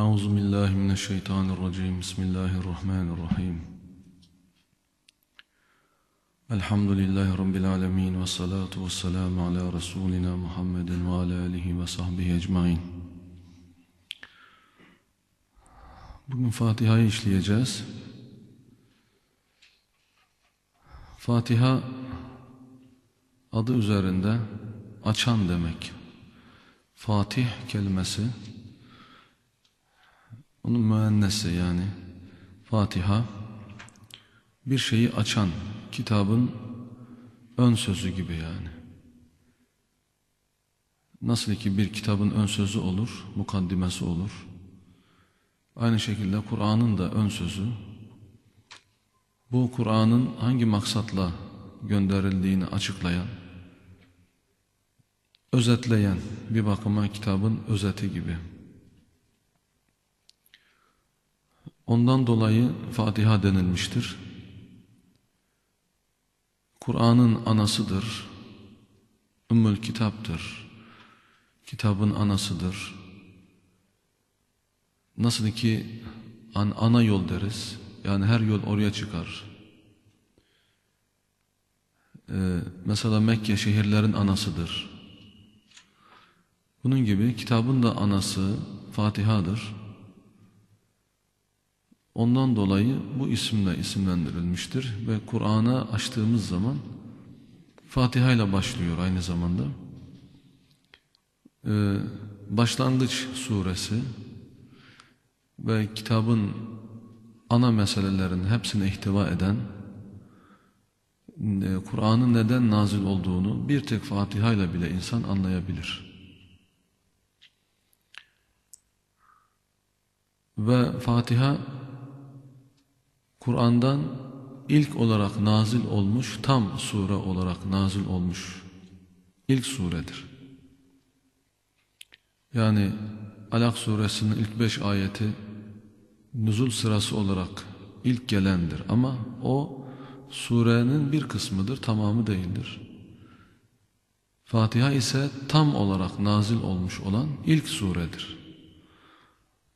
أعوذ بالله من الشيطان الرجيم بسم الله الرحمن الرحيم الحمد لله رب العالمين والصلاة والسلام على رسولنا محمد وعلى آله وصحبه أجمعين Bugün Fatiha'yı işleyeceğiz. Fatiha adı üzerinde açan demek. Fatih kelimesi onun müennesi yani Fatiha bir şeyi açan kitabın ön sözü gibi yani. Nasıl ki bir kitabın ön sözü olur, mukaddimesi olur. Aynı şekilde Kur'an'ın da ön sözü. Bu Kur'an'ın hangi maksatla gönderildiğini açıklayan, özetleyen bir bakıma kitabın özeti gibi. Ondan dolayı Fatiha denilmiştir. Kur'an'ın anasıdır. Ümmül kitaptır. Kitabın anasıdır. Nasıl ki an, ana yol deriz. Yani her yol oraya çıkar. Ee, mesela Mekke şehirlerin anasıdır. Bunun gibi kitabın da anası Fatiha'dır. Ondan dolayı bu isimle isimlendirilmiştir ve Kur'an'a açtığımız zaman Fatiha ile başlıyor aynı zamanda. Ee, başlangıç suresi ve kitabın ana meselelerin hepsine ihtiva eden e, Kur'an'ın neden nazil olduğunu bir tek Fatiha ile bile insan anlayabilir. Ve Fatiha Kur'an'dan ilk olarak nazil olmuş, tam sure olarak nazil olmuş ilk suredir. Yani Alak suresinin ilk beş ayeti nüzul sırası olarak ilk gelendir ama o surenin bir kısmıdır, tamamı değildir. Fatiha ise tam olarak nazil olmuş olan ilk suredir.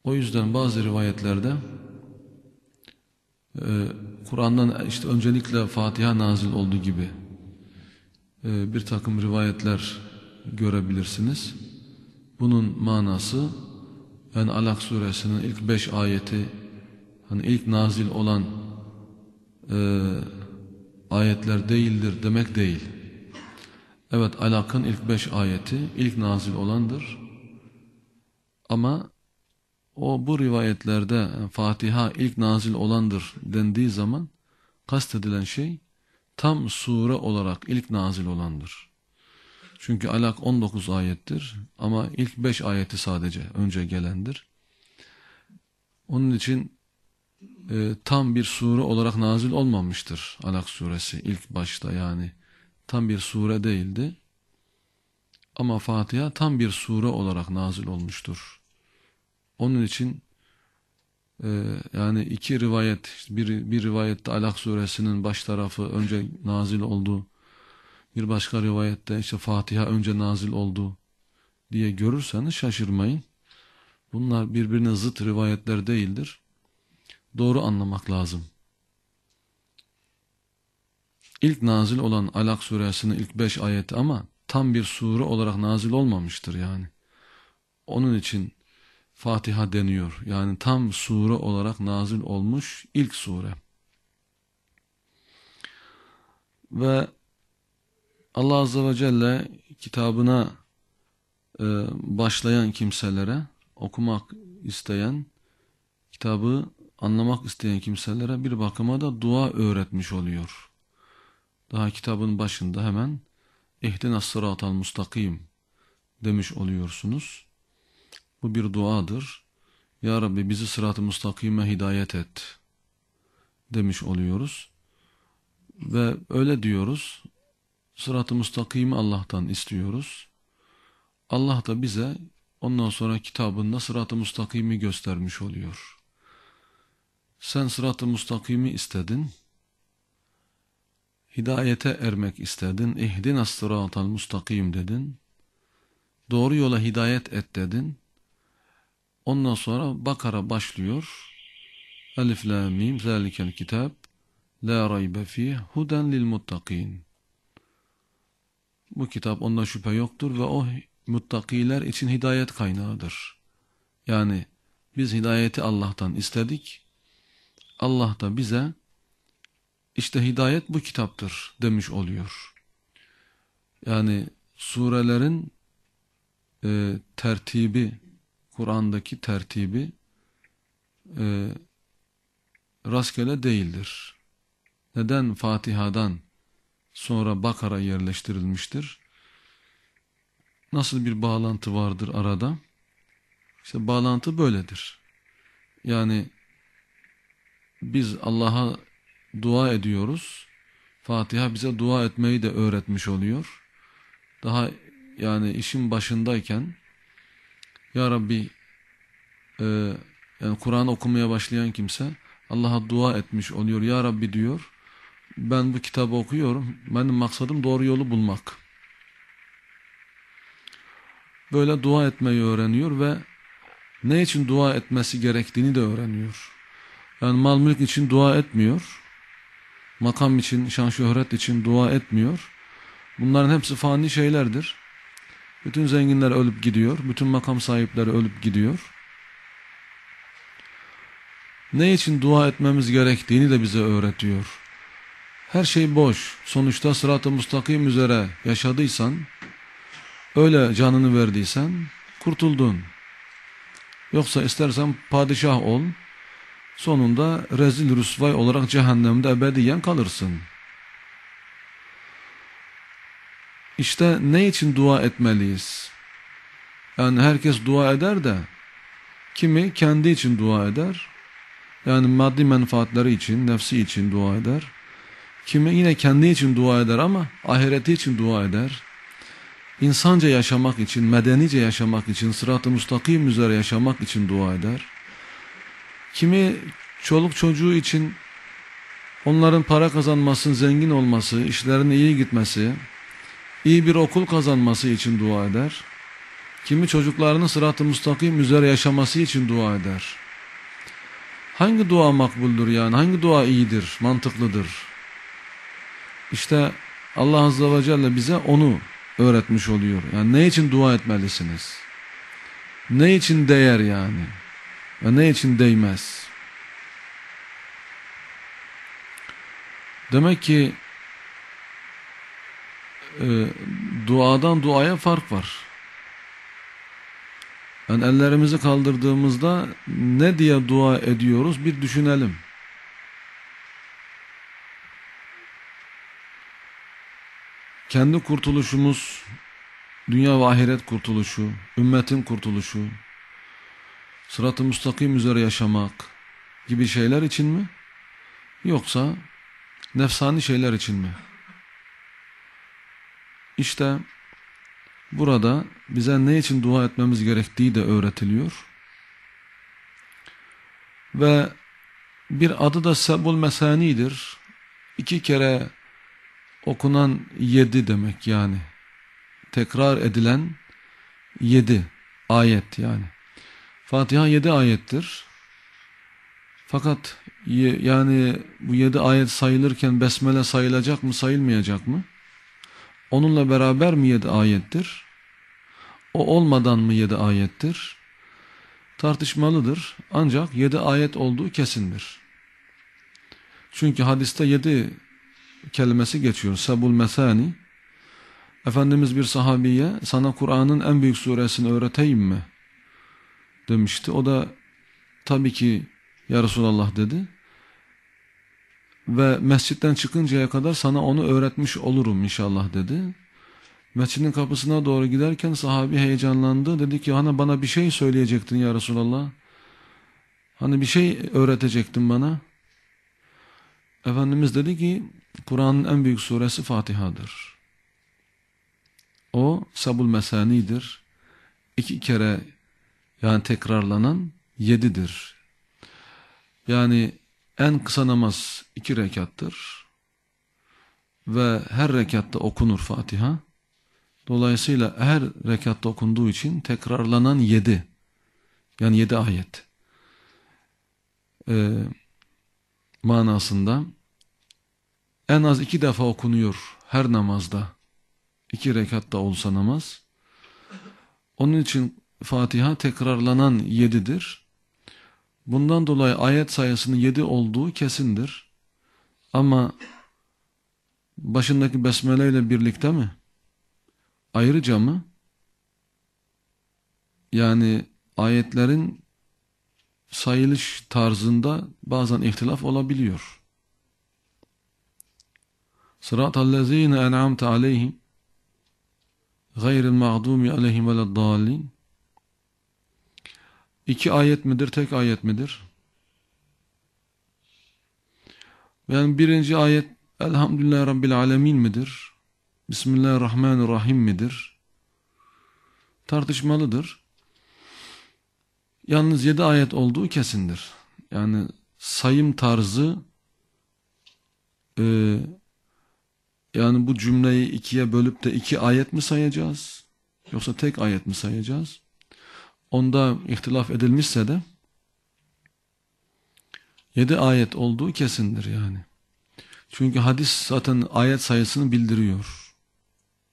O yüzden bazı rivayetlerde ee, Kur'an'dan işte öncelikle Fatiha nazil olduğu gibi e, bir takım rivayetler görebilirsiniz. Bunun manası yani Alak suresinin ilk beş ayeti hani ilk nazil olan e, ayetler değildir demek değil. Evet Alak'ın ilk beş ayeti ilk nazil olandır. Ama o bu rivayetlerde e, Fatiha ilk nazil olandır dendiği zaman kastedilen şey tam sure olarak ilk nazil olandır. Çünkü alak 19 ayettir ama ilk 5 ayeti sadece önce gelendir. Onun için e, tam bir sure olarak nazil olmamıştır alak suresi ilk başta yani tam bir sure değildi. Ama Fatiha tam bir sure olarak nazil olmuştur. Onun için e, yani iki rivayet, bir, bir rivayette Alak suresinin baş tarafı önce nazil oldu. Bir başka rivayette işte Fatiha önce nazil oldu diye görürseniz şaşırmayın. Bunlar birbirine zıt rivayetler değildir. Doğru anlamak lazım. İlk nazil olan Alak suresinin ilk beş ayeti ama tam bir sure olarak nazil olmamıştır yani. Onun için Fatiha deniyor. Yani tam sure olarak nazil olmuş ilk sure. Ve Allah Azze ve Celle kitabına e, başlayan kimselere, okumak isteyen, kitabı anlamak isteyen kimselere bir bakıma da dua öğretmiş oluyor. Daha kitabın başında hemen ihtinas sıratal mustakim demiş oluyorsunuz. Bu bir duadır. Ya Rabbi bizi sırat-ı müstakime hidayet et demiş oluyoruz. Ve öyle diyoruz. Sırat-ı müstakimi Allah'tan istiyoruz. Allah da bize ondan sonra kitabında sırat-ı müstakimi göstermiş oluyor. Sen sırat-ı müstakimi istedin. Hidayete ermek istedin. İhdinas sıratal müstakim dedin. Doğru yola hidayet et dedin Ondan sonra Bakara başlıyor. Elif la mim zalikel kitab la raybe fih huden lil muttakin. Bu kitap onda şüphe yoktur ve o muttakiler için hidayet kaynağıdır. Yani biz hidayeti Allah'tan istedik. Allah da bize işte hidayet bu kitaptır demiş oluyor. Yani surelerin e, tertibi Kur'an'daki tertibi e, rastgele değildir. Neden Fatiha'dan sonra Bakara yerleştirilmiştir? Nasıl bir bağlantı vardır arada? İşte bağlantı böyledir. Yani biz Allah'a dua ediyoruz. Fatiha bize dua etmeyi de öğretmiş oluyor. Daha yani işin başındayken ya Rabbi e, yani Kur'an okumaya başlayan kimse Allah'a dua etmiş oluyor. Ya Rabbi diyor ben bu kitabı okuyorum. Benim maksadım doğru yolu bulmak. Böyle dua etmeyi öğreniyor ve ne için dua etmesi gerektiğini de öğreniyor. Yani mal mülk için dua etmiyor. Makam için, şan şöhret için dua etmiyor. Bunların hepsi fani şeylerdir. Bütün zenginler ölüp gidiyor. Bütün makam sahipleri ölüp gidiyor. Ne için dua etmemiz gerektiğini de bize öğretiyor. Her şey boş. Sonuçta sırat-ı mustakim üzere yaşadıysan, öyle canını verdiysen kurtuldun. Yoksa istersen padişah ol, sonunda rezil rüsvay olarak cehennemde ebediyen kalırsın.'' İşte ne için dua etmeliyiz? Yani herkes dua eder de kimi kendi için dua eder. Yani maddi menfaatleri için, nefsi için dua eder. Kimi yine kendi için dua eder ama ahireti için dua eder. İnsanca yaşamak için, medenice yaşamak için, sırat-ı müstakim üzere yaşamak için dua eder. Kimi çoluk çocuğu için onların para kazanması, zengin olması, işlerinin iyi gitmesi, iyi bir okul kazanması için dua eder. Kimi çocuklarının sırat-ı müstakim üzere yaşaması için dua eder. Hangi dua makbuldür yani? Hangi dua iyidir, mantıklıdır? İşte Allah Azze ve Celle bize onu öğretmiş oluyor. Yani ne için dua etmelisiniz? Ne için değer yani? Ve ne için değmez? Demek ki e, duadan duaya fark var. Yani ellerimizi kaldırdığımızda ne diye dua ediyoruz bir düşünelim. Kendi kurtuluşumuz, dünya ve ahiret kurtuluşu, ümmetin kurtuluşu, sırat-ı müstakim üzere yaşamak gibi şeyler için mi? Yoksa nefsani şeyler için mi? İşte burada bize ne için dua etmemiz gerektiği de öğretiliyor. Ve bir adı da Sebul Mesani'dir. İki kere okunan yedi demek yani. Tekrar edilen yedi ayet yani. Fatiha yedi ayettir. Fakat yani bu yedi ayet sayılırken besmele sayılacak mı sayılmayacak mı? Onunla beraber mi yedi ayettir? O olmadan mı yedi ayettir? Tartışmalıdır ancak yedi ayet olduğu kesindir. Çünkü hadiste yedi kelimesi geçiyor. Sabul mesani. Efendimiz bir sahabiye sana Kur'an'ın en büyük suresini öğreteyim mi? Demişti. O da tabii ki ya Resulallah dedi ve mescitten çıkıncaya kadar sana onu öğretmiş olurum inşallah dedi. Mescidin kapısına doğru giderken sahabi heyecanlandı. Dedi ki hani bana bir şey söyleyecektin ya Resulallah. Hani bir şey öğretecektin bana. Efendimiz dedi ki Kur'an'ın en büyük suresi Fatiha'dır. O Sabul Mesani'dir. İki kere yani tekrarlanan yedidir. Yani en kısa namaz iki rekattır. Ve her rekatta okunur Fatiha. Dolayısıyla her rekatta okunduğu için tekrarlanan yedi. Yani yedi ayet. Ee, manasında en az iki defa okunuyor her namazda. İki rekatta olsa namaz. Onun için Fatiha tekrarlanan yedidir. Bundan dolayı ayet sayısının yedi olduğu kesindir. Ama başındaki besmele ile birlikte mi? Ayrıca mı? Yani ayetlerin sayılış tarzında bazen ihtilaf olabiliyor. Sıratal lezine en'amte aleyhim gayril mağdumi aleyhim veleddallin İki ayet midir, tek ayet midir? Yani birinci ayet Elhamdülillah Rabbil Alemin midir? Bismillahirrahmanirrahim midir? Tartışmalıdır. Yalnız yedi ayet olduğu kesindir. Yani sayım tarzı e, yani bu cümleyi ikiye bölüp de iki ayet mi sayacağız? Yoksa tek ayet mi sayacağız? onda ihtilaf edilmişse de yedi ayet olduğu kesindir yani. Çünkü hadis zaten ayet sayısını bildiriyor.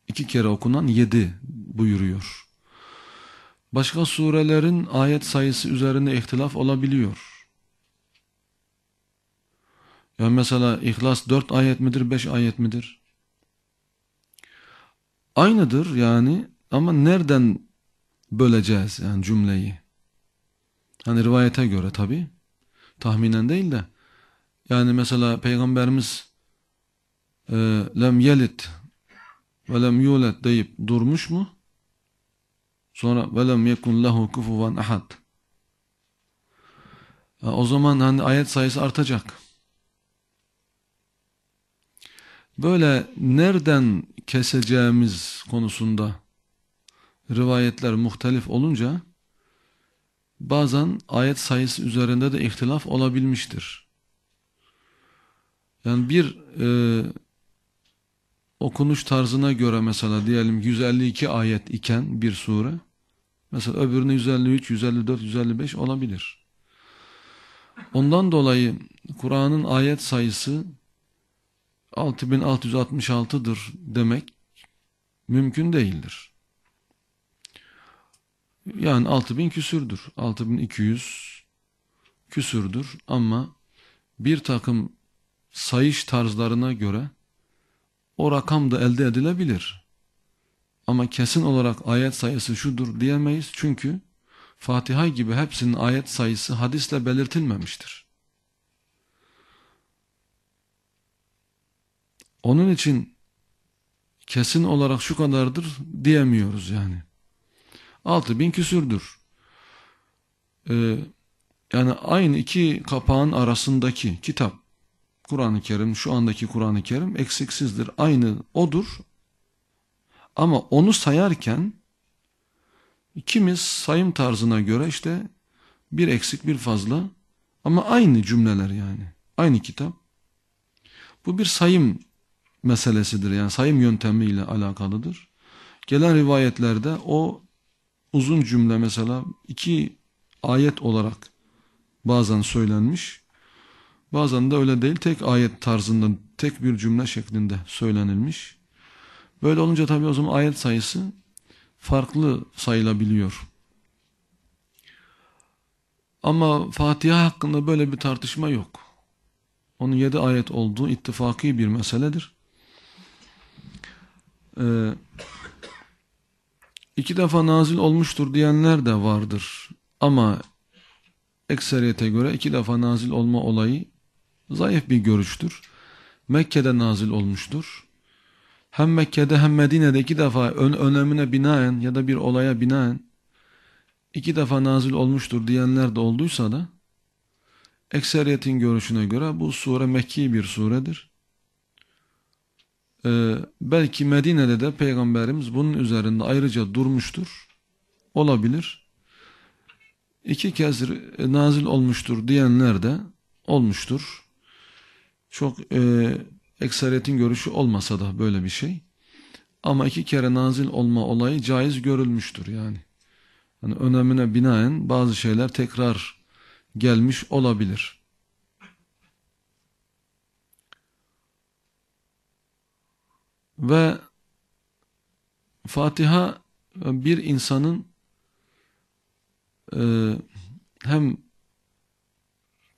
İki kere okunan yedi buyuruyor. Başka surelerin ayet sayısı üzerine ihtilaf olabiliyor. Ya mesela İhlas dört ayet midir, beş ayet midir? Aynıdır yani ama nereden böleceğiz yani cümleyi. Hani rivayete göre tabi. Tahminen değil de. Yani mesela Peygamberimiz e, lem yelit ve lem yulet deyip durmuş mu? Sonra ve lem yekun lehu kufuvan ahad. o zaman hani ayet sayısı artacak. Böyle nereden keseceğimiz konusunda rivayetler muhtelif olunca bazen ayet sayısı üzerinde de ihtilaf olabilmiştir. Yani bir e, okunuş tarzına göre mesela diyelim 152 ayet iken bir sure mesela öbürüne 153, 154, 155 olabilir. Ondan dolayı Kur'an'ın ayet sayısı 6666'dır demek mümkün değildir. Yani 6000 küsürdür. 6200 küsürdür ama bir takım sayış tarzlarına göre o rakam da elde edilebilir. Ama kesin olarak ayet sayısı şudur diyemeyiz çünkü Fatiha gibi hepsinin ayet sayısı hadisle belirtilmemiştir. Onun için kesin olarak şu kadardır diyemiyoruz yani. Altı bin küsürdür. Ee, yani aynı iki kapağın arasındaki kitap, Kur'an-ı Kerim, şu andaki Kur'an-ı Kerim eksiksizdir. Aynı odur. Ama onu sayarken ikimiz sayım tarzına göre işte bir eksik bir fazla ama aynı cümleler yani. Aynı kitap. Bu bir sayım meselesidir yani sayım yöntemiyle alakalıdır. Gelen rivayetlerde o uzun cümle mesela iki ayet olarak bazen söylenmiş. Bazen de öyle değil tek ayet tarzında tek bir cümle şeklinde söylenilmiş. Böyle olunca tabii o zaman ayet sayısı farklı sayılabiliyor. Ama Fatiha hakkında böyle bir tartışma yok. Onun yedi ayet olduğu ittifaki bir meseledir. Ee, iki defa nazil olmuştur diyenler de vardır. Ama ekseriyete göre iki defa nazil olma olayı zayıf bir görüştür. Mekke'de nazil olmuştur. Hem Mekke'de hem Medine'de iki defa ön önemine binaen ya da bir olaya binaen iki defa nazil olmuştur diyenler de olduysa da ekseriyetin görüşüne göre bu sure Mekki bir suredir. Ee, belki Medine'de de Peygamberimiz bunun üzerinde ayrıca durmuştur. Olabilir. İki kez nazil olmuştur diyenler de olmuştur. Çok e, ekseriyetin görüşü olmasa da böyle bir şey. Ama iki kere nazil olma olayı caiz görülmüştür yani. yani önemine binaen bazı şeyler tekrar gelmiş olabilir. Ve Fatiha e, bir insanın e, hem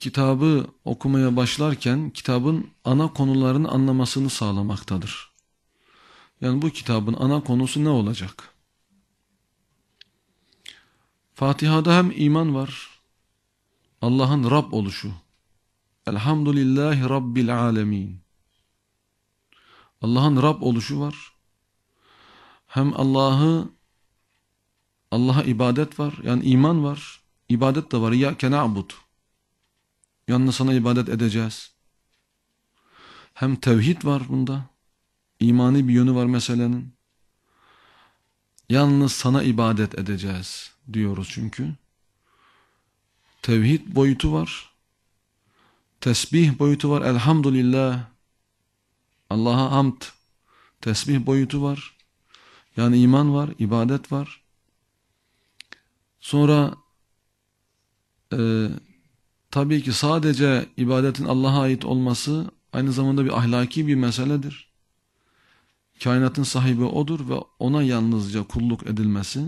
kitabı okumaya başlarken kitabın ana konularını anlamasını sağlamaktadır. Yani bu kitabın ana konusu ne olacak? Fatiha'da hem iman var, Allah'ın Rab oluşu. Elhamdülillahi Rabbil Alemin. Allah'ın Rab oluşu var. Hem Allah'ı Allah'a ibadet var. Yani iman var. İbadet de var. Ya na'bud. Yalnız sana ibadet edeceğiz. Hem tevhid var bunda. İmani bir yönü var meselenin. Yalnız sana ibadet edeceğiz diyoruz çünkü. Tevhid boyutu var. Tesbih boyutu var. Elhamdülillah. Allah'a amt, tesbih boyutu var. Yani iman var, ibadet var. Sonra e, tabii ki sadece ibadetin Allah'a ait olması aynı zamanda bir ahlaki bir meseledir. Kainatın sahibi O'dur ve O'na yalnızca kulluk edilmesi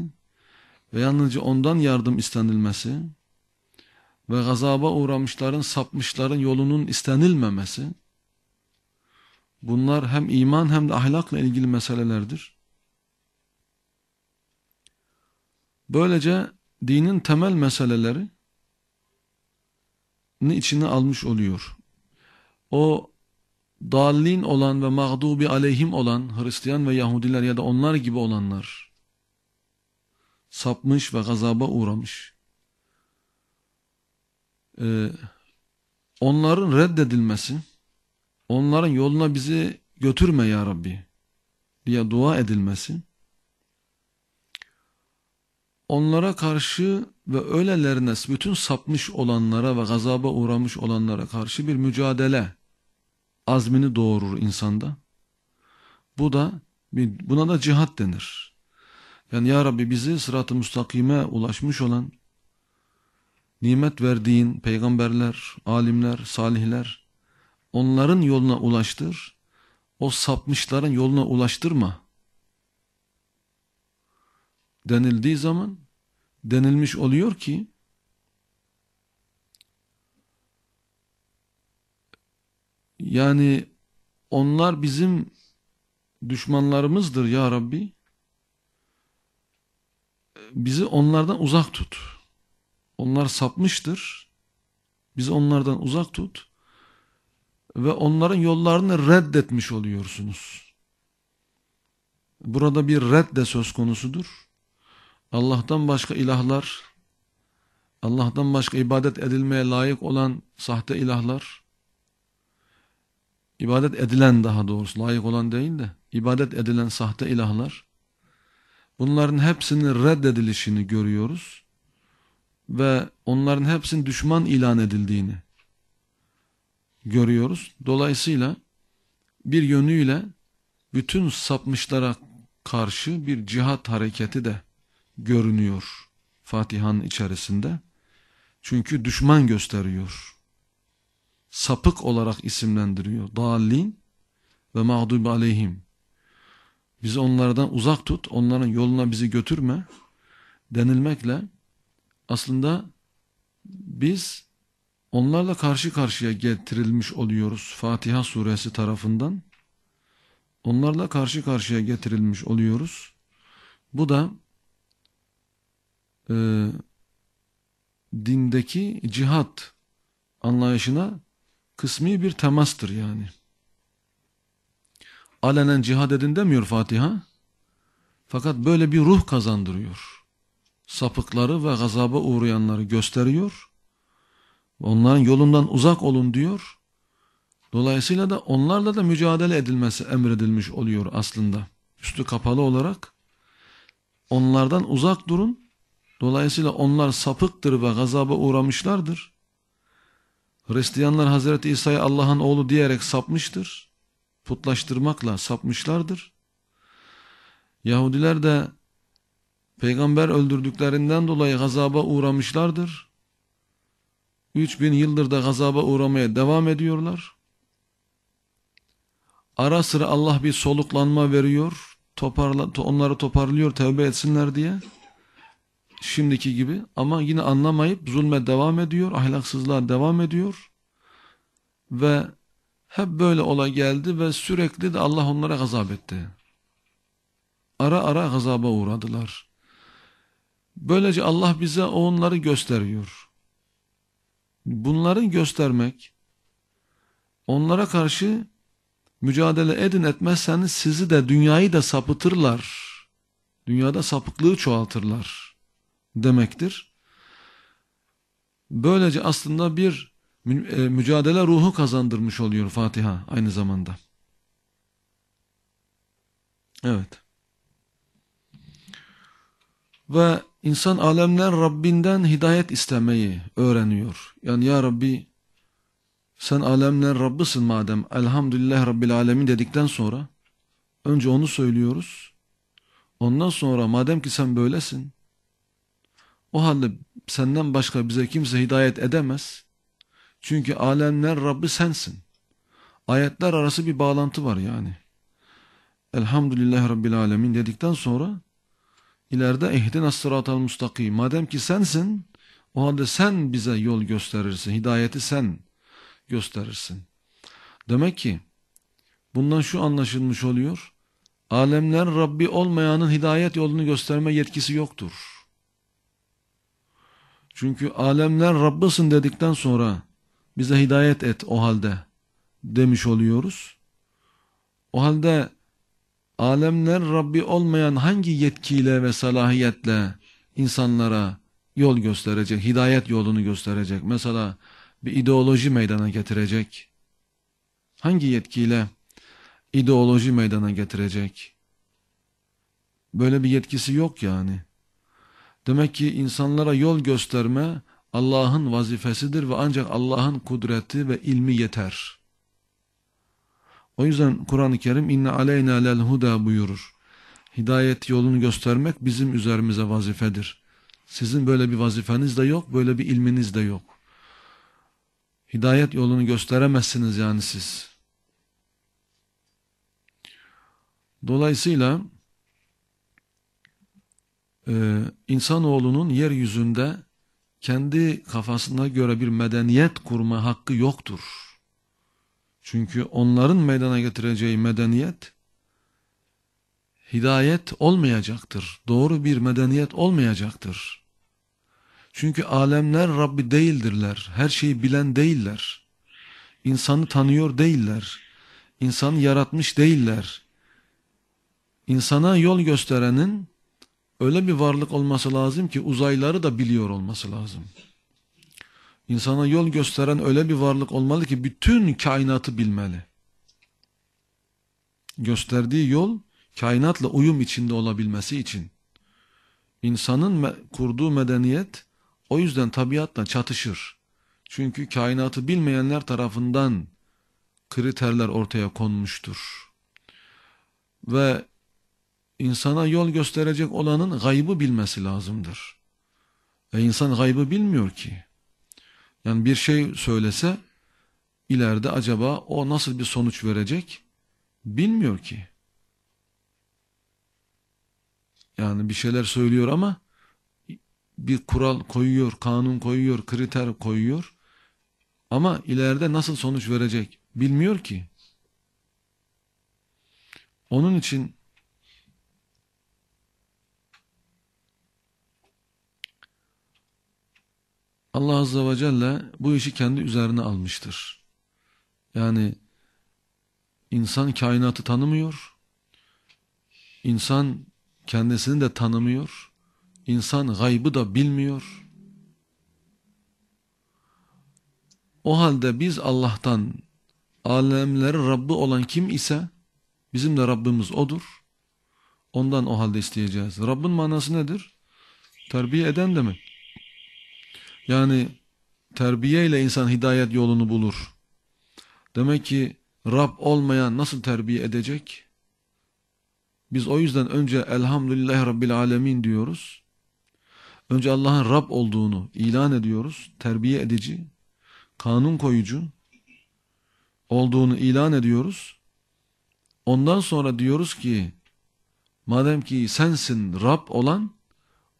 ve yalnızca O'ndan yardım istenilmesi ve gazaba uğramışların, sapmışların yolunun istenilmemesi Bunlar hem iman hem de ahlakla ilgili meselelerdir. Böylece dinin temel meseleleri içine almış oluyor. O dallin olan ve mağdubi aleyhim olan Hristiyan ve Yahudiler ya da onlar gibi olanlar sapmış ve gazaba uğramış. Ee, onların reddedilmesi onların yoluna bizi götürme ya Rabbi diye dua edilmesi onlara karşı ve ölelerine bütün sapmış olanlara ve gazaba uğramış olanlara karşı bir mücadele azmini doğurur insanda. Bu da buna da cihat denir. Yani ya Rabbi bizi sırat-ı müstakime ulaşmış olan nimet verdiğin peygamberler, alimler, salihler Onların yoluna ulaştır. O sapmışların yoluna ulaştırma. Denildiği zaman denilmiş oluyor ki yani onlar bizim düşmanlarımızdır ya Rabbi. Bizi onlardan uzak tut. Onlar sapmıştır. Bizi onlardan uzak tut ve onların yollarını reddetmiş oluyorsunuz. Burada bir redde söz konusudur. Allah'tan başka ilahlar, Allah'tan başka ibadet edilmeye layık olan sahte ilahlar, ibadet edilen daha doğrusu layık olan değil de, ibadet edilen sahte ilahlar, bunların hepsinin reddedilişini görüyoruz ve onların hepsinin düşman ilan edildiğini, görüyoruz. Dolayısıyla bir yönüyle bütün sapmışlara karşı bir cihat hareketi de görünüyor Fatiha'nın içerisinde. Çünkü düşman gösteriyor. Sapık olarak isimlendiriyor. Dallin ve mağdub aleyhim. Bizi onlardan uzak tut, onların yoluna bizi götürme denilmekle aslında biz onlarla karşı karşıya getirilmiş oluyoruz Fatiha suresi tarafından. Onlarla karşı karşıya getirilmiş oluyoruz. Bu da e, dindeki cihat anlayışına kısmi bir temastır yani. Alenen cihad edin demiyor Fatiha. Fakat böyle bir ruh kazandırıyor. Sapıkları ve gazaba uğrayanları gösteriyor Onların yolundan uzak olun diyor. Dolayısıyla da onlarla da mücadele edilmesi emredilmiş oluyor aslında. Üstü kapalı olarak onlardan uzak durun. Dolayısıyla onlar sapıktır ve gazaba uğramışlardır. Hristiyanlar Hazreti İsa'yı Allah'ın oğlu diyerek sapmıştır. Putlaştırmakla sapmışlardır. Yahudiler de peygamber öldürdüklerinden dolayı gazaba uğramışlardır. 3000 yıldır da gazaba uğramaya devam ediyorlar. Ara sıra Allah bir soluklanma veriyor. Toparla, onları toparlıyor tevbe etsinler diye. Şimdiki gibi ama yine anlamayıp zulme devam ediyor, ahlaksızlığa devam ediyor. Ve hep böyle ola geldi ve sürekli de Allah onlara gazap etti. Ara ara gazaba uğradılar. Böylece Allah bize onları gösteriyor bunları göstermek, onlara karşı mücadele edin etmezseniz sizi de dünyayı da sapıtırlar. Dünyada sapıklığı çoğaltırlar demektir. Böylece aslında bir e, mücadele ruhu kazandırmış oluyor Fatiha aynı zamanda. Evet. Ve İnsan alemler Rabbinden hidayet istemeyi öğreniyor. Yani ya Rabbi sen alemler Rabbısın madem elhamdülillah Rabbil alemin dedikten sonra önce onu söylüyoruz. Ondan sonra madem ki sen böylesin o halde senden başka bize kimse hidayet edemez. Çünkü alemler Rabbi sensin. Ayetler arası bir bağlantı var yani. Elhamdülillah Rabbil Alemin dedikten sonra ileride ehdinas sıratal mustakim. Madem ki sensin o halde sen bize yol gösterirsin. Hidayeti sen gösterirsin. Demek ki bundan şu anlaşılmış oluyor. Alemler Rabbi olmayanın hidayet yolunu gösterme yetkisi yoktur. Çünkü alemler Rabbısın dedikten sonra bize hidayet et o halde demiş oluyoruz. O halde alemler Rabbi olmayan hangi yetkiyle ve salahiyetle insanlara yol gösterecek, hidayet yolunu gösterecek? Mesela bir ideoloji meydana getirecek. Hangi yetkiyle ideoloji meydana getirecek? Böyle bir yetkisi yok yani. Demek ki insanlara yol gösterme Allah'ın vazifesidir ve ancak Allah'ın kudreti ve ilmi yeter. O yüzden Kur'an-ı Kerim inna aleyna lel huda buyurur. Hidayet yolunu göstermek bizim üzerimize vazifedir. Sizin böyle bir vazifeniz de yok, böyle bir ilminiz de yok. Hidayet yolunu gösteremezsiniz yani siz. Dolayısıyla e, insanoğlunun yeryüzünde kendi kafasına göre bir medeniyet kurma hakkı yoktur. Çünkü onların meydana getireceği medeniyet hidayet olmayacaktır. Doğru bir medeniyet olmayacaktır. Çünkü alemler Rabbi değildirler. Her şeyi bilen değiller. İnsanı tanıyor değiller. İnsanı yaratmış değiller. İnsana yol gösterenin öyle bir varlık olması lazım ki uzayları da biliyor olması lazım. İnsana yol gösteren öyle bir varlık olmalı ki bütün kainatı bilmeli. Gösterdiği yol kainatla uyum içinde olabilmesi için. İnsanın kurduğu medeniyet o yüzden tabiatla çatışır. Çünkü kainatı bilmeyenler tarafından kriterler ortaya konmuştur. Ve insana yol gösterecek olanın gaybı bilmesi lazımdır. Ve insan gaybı bilmiyor ki. Yani bir şey söylese ileride acaba o nasıl bir sonuç verecek bilmiyor ki. Yani bir şeyler söylüyor ama bir kural koyuyor, kanun koyuyor, kriter koyuyor. Ama ileride nasıl sonuç verecek bilmiyor ki. Onun için Allah Azze ve Celle bu işi kendi üzerine almıştır. Yani insan kainatı tanımıyor. İnsan kendisini de tanımıyor. İnsan gaybı da bilmiyor. O halde biz Allah'tan alemlerin Rabbi olan kim ise bizim de Rabbimiz odur. Ondan o halde isteyeceğiz. Rabbin manası nedir? Terbiye eden demek. Yani terbiye ile insan hidayet yolunu bulur. Demek ki Rab olmayan nasıl terbiye edecek? Biz o yüzden önce Elhamdülillah Rabbil Alemin diyoruz. Önce Allah'ın Rab olduğunu ilan ediyoruz. Terbiye edici, kanun koyucu olduğunu ilan ediyoruz. Ondan sonra diyoruz ki madem ki sensin Rab olan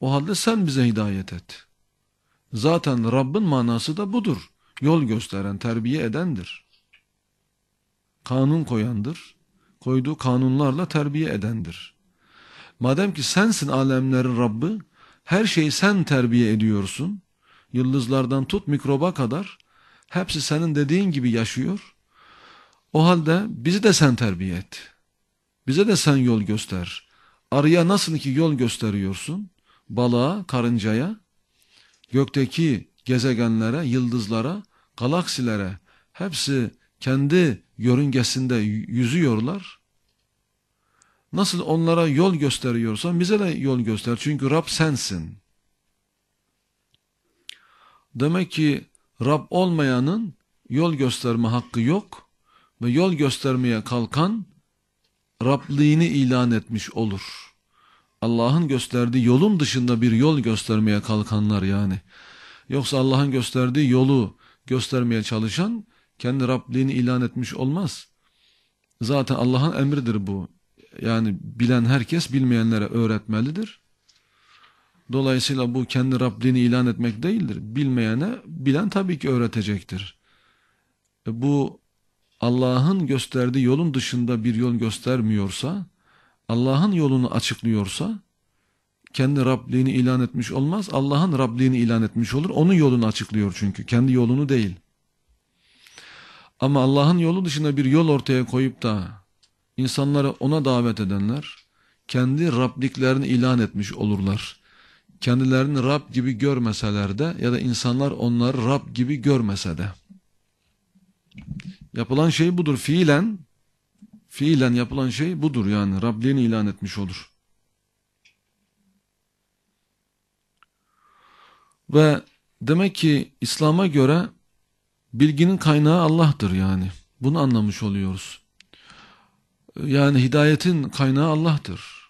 o halde sen bize hidayet et. Zaten Rabbin manası da budur. Yol gösteren, terbiye edendir. Kanun koyandır. Koyduğu kanunlarla terbiye edendir. Madem ki sensin alemlerin Rabbi, her şeyi sen terbiye ediyorsun. Yıldızlardan tut mikroba kadar hepsi senin dediğin gibi yaşıyor. O halde bizi de sen terbiye et. Bize de sen yol göster. Arıya nasıl ki yol gösteriyorsun? Balığa, karıncaya, gökteki gezegenlere, yıldızlara, galaksilere hepsi kendi yörüngesinde yüzüyorlar. Nasıl onlara yol gösteriyorsan bize de yol göster. Çünkü Rab sensin. Demek ki Rab olmayanın yol gösterme hakkı yok ve yol göstermeye kalkan Rabliğini ilan etmiş olur. Allah'ın gösterdiği yolun dışında bir yol göstermeye kalkanlar yani. Yoksa Allah'ın gösterdiği yolu göstermeye çalışan kendi Rabliğini ilan etmiş olmaz. Zaten Allah'ın emridir bu. Yani bilen herkes bilmeyenlere öğretmelidir. Dolayısıyla bu kendi Rabliğini ilan etmek değildir. Bilmeyene bilen tabii ki öğretecektir. E bu Allah'ın gösterdiği yolun dışında bir yol göstermiyorsa Allah'ın yolunu açıklıyorsa kendi Rabliğini ilan etmiş olmaz. Allah'ın Rabliğini ilan etmiş olur. Onun yolunu açıklıyor çünkü. Kendi yolunu değil. Ama Allah'ın yolu dışında bir yol ortaya koyup da insanları ona davet edenler kendi Rabliklerini ilan etmiş olurlar. Kendilerini Rab gibi görmeseler de ya da insanlar onları Rab gibi görmese de. Yapılan şey budur. Fiilen fiilen yapılan şey budur yani Rabbini ilan etmiş olur. Ve demek ki İslam'a göre bilginin kaynağı Allah'tır yani. Bunu anlamış oluyoruz. Yani hidayetin kaynağı Allah'tır.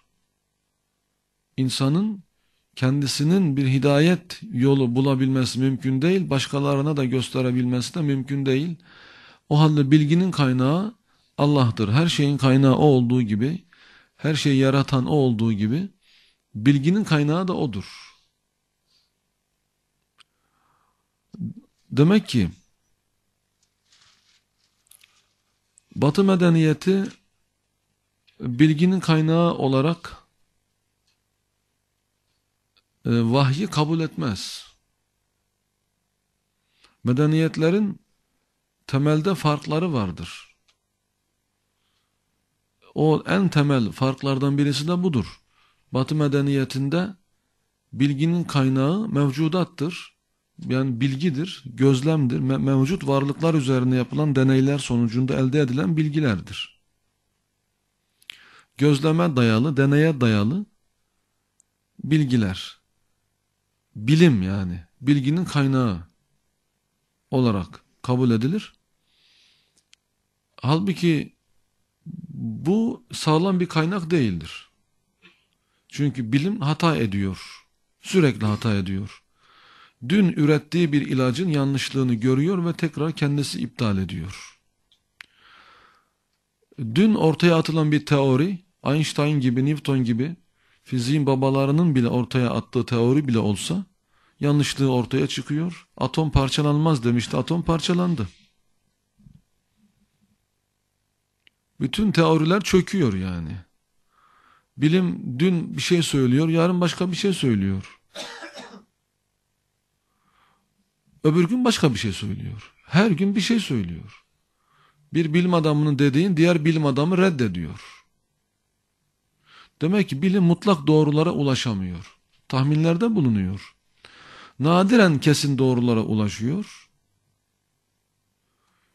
İnsanın kendisinin bir hidayet yolu bulabilmesi mümkün değil, başkalarına da gösterebilmesi de mümkün değil. O halde bilginin kaynağı Allah'tır. Her şeyin kaynağı o olduğu gibi, her şeyi yaratan o olduğu gibi, bilginin kaynağı da odur. Demek ki, Batı medeniyeti bilginin kaynağı olarak e, vahyi kabul etmez. Medeniyetlerin temelde farkları vardır. O en temel farklardan birisi de budur. Batı medeniyetinde bilginin kaynağı mevcudattır. Yani bilgidir, gözlemdir, me mevcut varlıklar üzerine yapılan deneyler sonucunda elde edilen bilgilerdir. Gözleme dayalı, deneye dayalı bilgiler. Bilim yani, bilginin kaynağı olarak kabul edilir. Halbuki bu sağlam bir kaynak değildir. Çünkü bilim hata ediyor. Sürekli hata ediyor. Dün ürettiği bir ilacın yanlışlığını görüyor ve tekrar kendisi iptal ediyor. Dün ortaya atılan bir teori, Einstein gibi, Newton gibi fiziğin babalarının bile ortaya attığı teori bile olsa yanlışlığı ortaya çıkıyor. Atom parçalanmaz demişti, atom parçalandı. Bütün teoriler çöküyor yani. Bilim dün bir şey söylüyor, yarın başka bir şey söylüyor. Öbür gün başka bir şey söylüyor. Her gün bir şey söylüyor. Bir bilim adamının dediğin diğer bilim adamı reddediyor. Demek ki bilim mutlak doğrulara ulaşamıyor. Tahminlerde bulunuyor. Nadiren kesin doğrulara ulaşıyor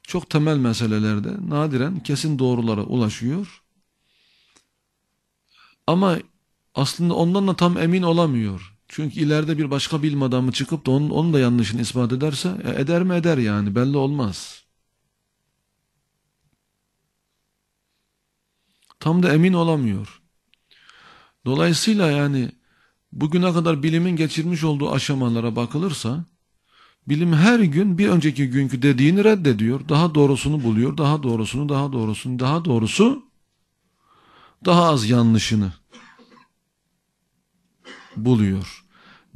çok temel meselelerde nadiren kesin doğrulara ulaşıyor. Ama aslında ondan da tam emin olamıyor. Çünkü ileride bir başka bilim adamı çıkıp da onun, onun da yanlışını ispat ederse e, eder mi eder yani belli olmaz. Tam da emin olamıyor. Dolayısıyla yani bugüne kadar bilimin geçirmiş olduğu aşamalara bakılırsa Bilim her gün bir önceki günkü dediğini reddediyor. Daha doğrusunu buluyor. Daha doğrusunu, daha doğrusunu, daha doğrusu daha az yanlışını buluyor.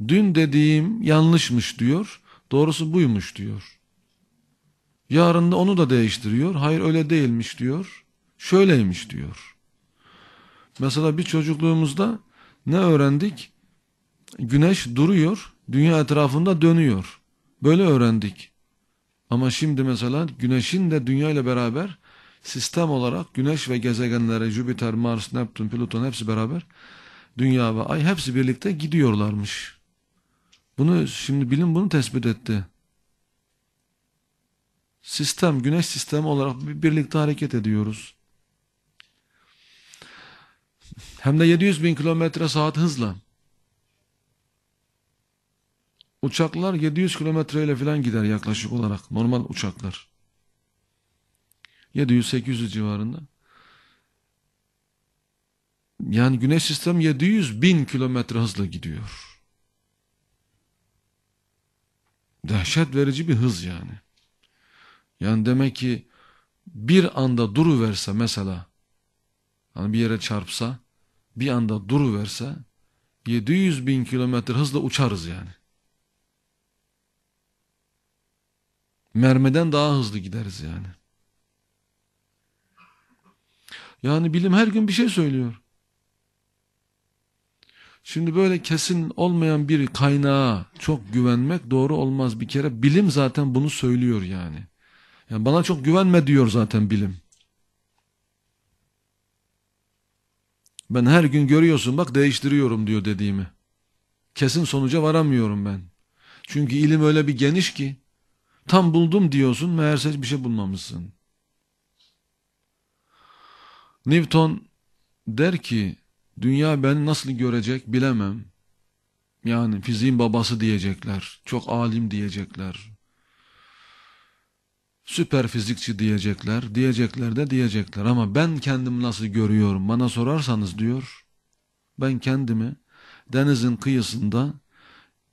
Dün dediğim yanlışmış diyor. Doğrusu buymuş diyor. Yarın da onu da değiştiriyor. Hayır öyle değilmiş diyor. Şöyleymiş diyor. Mesela bir çocukluğumuzda ne öğrendik? Güneş duruyor, dünya etrafında dönüyor. Böyle öğrendik. Ama şimdi mesela güneşin de dünya ile beraber sistem olarak güneş ve gezegenlere Jüpiter, Mars, Neptün, Plüton hepsi beraber dünya ve ay hepsi birlikte gidiyorlarmış. Bunu şimdi bilim bunu tespit etti. Sistem, güneş sistemi olarak birlikte hareket ediyoruz. Hem de 700 bin kilometre saat hızla. Uçaklar 700 kilometreyle falan gider yaklaşık olarak normal uçaklar. 700-800 civarında. Yani güneş sistem 700 bin kilometre hızla gidiyor. Dehşet verici bir hız yani. Yani demek ki bir anda duru verse mesela hani bir yere çarpsa bir anda duru verse 700 bin kilometre hızla uçarız yani. Mermeden daha hızlı gideriz yani. Yani bilim her gün bir şey söylüyor. Şimdi böyle kesin olmayan bir kaynağa çok güvenmek doğru olmaz bir kere. Bilim zaten bunu söylüyor yani. Yani bana çok güvenme diyor zaten bilim. Ben her gün görüyorsun bak değiştiriyorum diyor dediğimi. Kesin sonuca varamıyorum ben. Çünkü ilim öyle bir geniş ki Tam buldum diyorsun meğerse bir şey bulmamışsın. Newton der ki dünya beni nasıl görecek bilemem. Yani fiziğin babası diyecekler, çok alim diyecekler, süper fizikçi diyecekler, diyecekler de diyecekler. Ama ben kendim nasıl görüyorum bana sorarsanız diyor, ben kendimi denizin kıyısında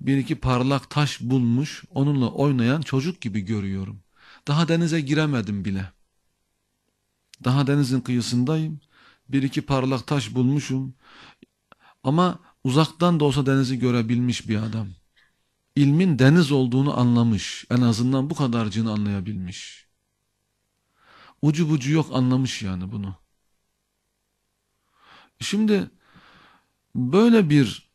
bir iki parlak taş bulmuş onunla oynayan çocuk gibi görüyorum. Daha denize giremedim bile. Daha denizin kıyısındayım. Bir iki parlak taş bulmuşum. Ama uzaktan da olsa denizi görebilmiş bir adam. İlmin deniz olduğunu anlamış. En azından bu kadarcığını anlayabilmiş. Ucu bucu yok anlamış yani bunu. Şimdi böyle bir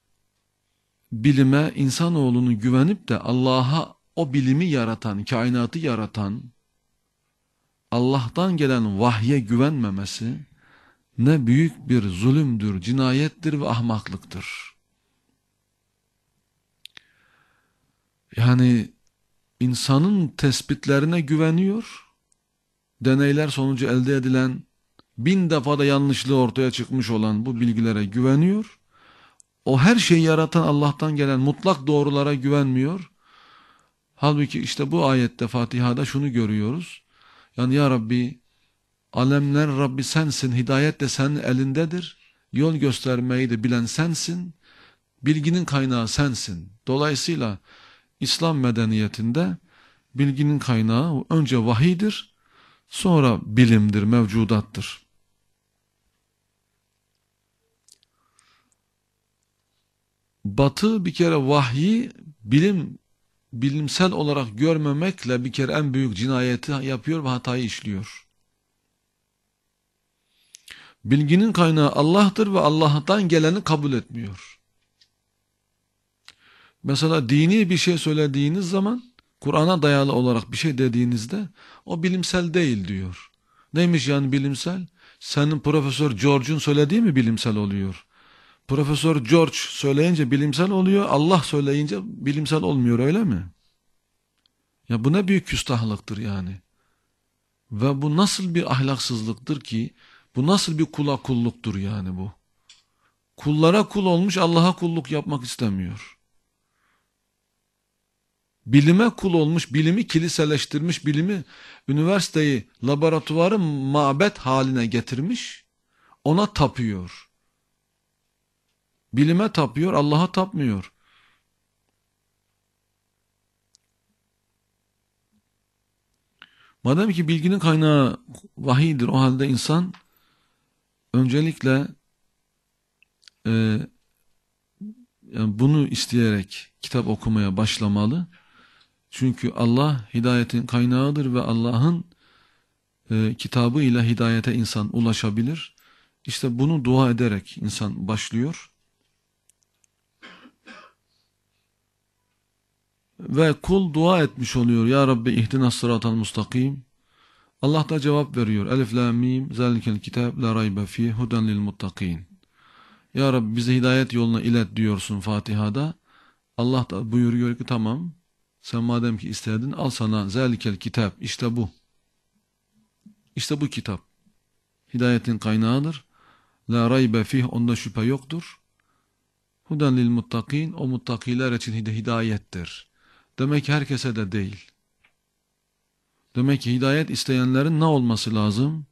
bilime insanoğlunun güvenip de Allah'a o bilimi yaratan, kainatı yaratan, Allah'tan gelen vahye güvenmemesi ne büyük bir zulümdür, cinayettir ve ahmaklıktır. Yani insanın tespitlerine güveniyor, deneyler sonucu elde edilen, bin defada yanlışlığı ortaya çıkmış olan bu bilgilere güveniyor o her şeyi yaratan Allah'tan gelen mutlak doğrulara güvenmiyor. Halbuki işte bu ayette Fatiha'da şunu görüyoruz. Yani ya Rabbi alemler Rabbi sensin, hidayet de senin elindedir. Yol göstermeyi de bilen sensin. Bilginin kaynağı sensin. Dolayısıyla İslam medeniyetinde bilginin kaynağı önce vahidir, sonra bilimdir, mevcudattır. Batı bir kere vahyi bilim bilimsel olarak görmemekle bir kere en büyük cinayeti yapıyor ve hatayı işliyor. Bilginin kaynağı Allah'tır ve Allah'tan geleni kabul etmiyor. Mesela dini bir şey söylediğiniz zaman Kur'an'a dayalı olarak bir şey dediğinizde o bilimsel değil diyor. Neymiş yani bilimsel? Senin Profesör George'un söylediği mi bilimsel oluyor? Profesör George söyleyince bilimsel oluyor, Allah söyleyince bilimsel olmuyor öyle mi? Ya bu ne büyük küstahlıktır yani. Ve bu nasıl bir ahlaksızlıktır ki, bu nasıl bir kula kulluktur yani bu. Kullara kul olmuş Allah'a kulluk yapmak istemiyor. Bilime kul olmuş, bilimi kiliseleştirmiş, bilimi üniversiteyi, laboratuvarı mabet haline getirmiş, ona tapıyor. Bilime tapıyor, Allah'a tapmıyor. Madem ki bilginin kaynağı vahiydir, o halde insan öncelikle e, yani bunu isteyerek kitap okumaya başlamalı. Çünkü Allah hidayetin kaynağıdır ve Allah'ın e, kitabı ile hidayete insan ulaşabilir. İşte bunu dua ederek insan başlıyor. Ve kul dua etmiş oluyor. Ya Rabbi ihdina sıratal mustakim. Allah da cevap veriyor. Elif la mim zelikel kitab la raybe fi huden lil muttakin. Ya Rabbi bizi hidayet yoluna ilet diyorsun Fatiha'da. Allah da buyuruyor ki tamam sen madem ki istedin al sana zelikel kitap işte bu. İşte bu kitap. Hidayetin kaynağıdır. La raybe fih onda şüphe yoktur. Huden lil muttakin o muttakiler için hidayettir. Demek herkese de değil. Demek ki hidayet isteyenlerin ne olması lazım?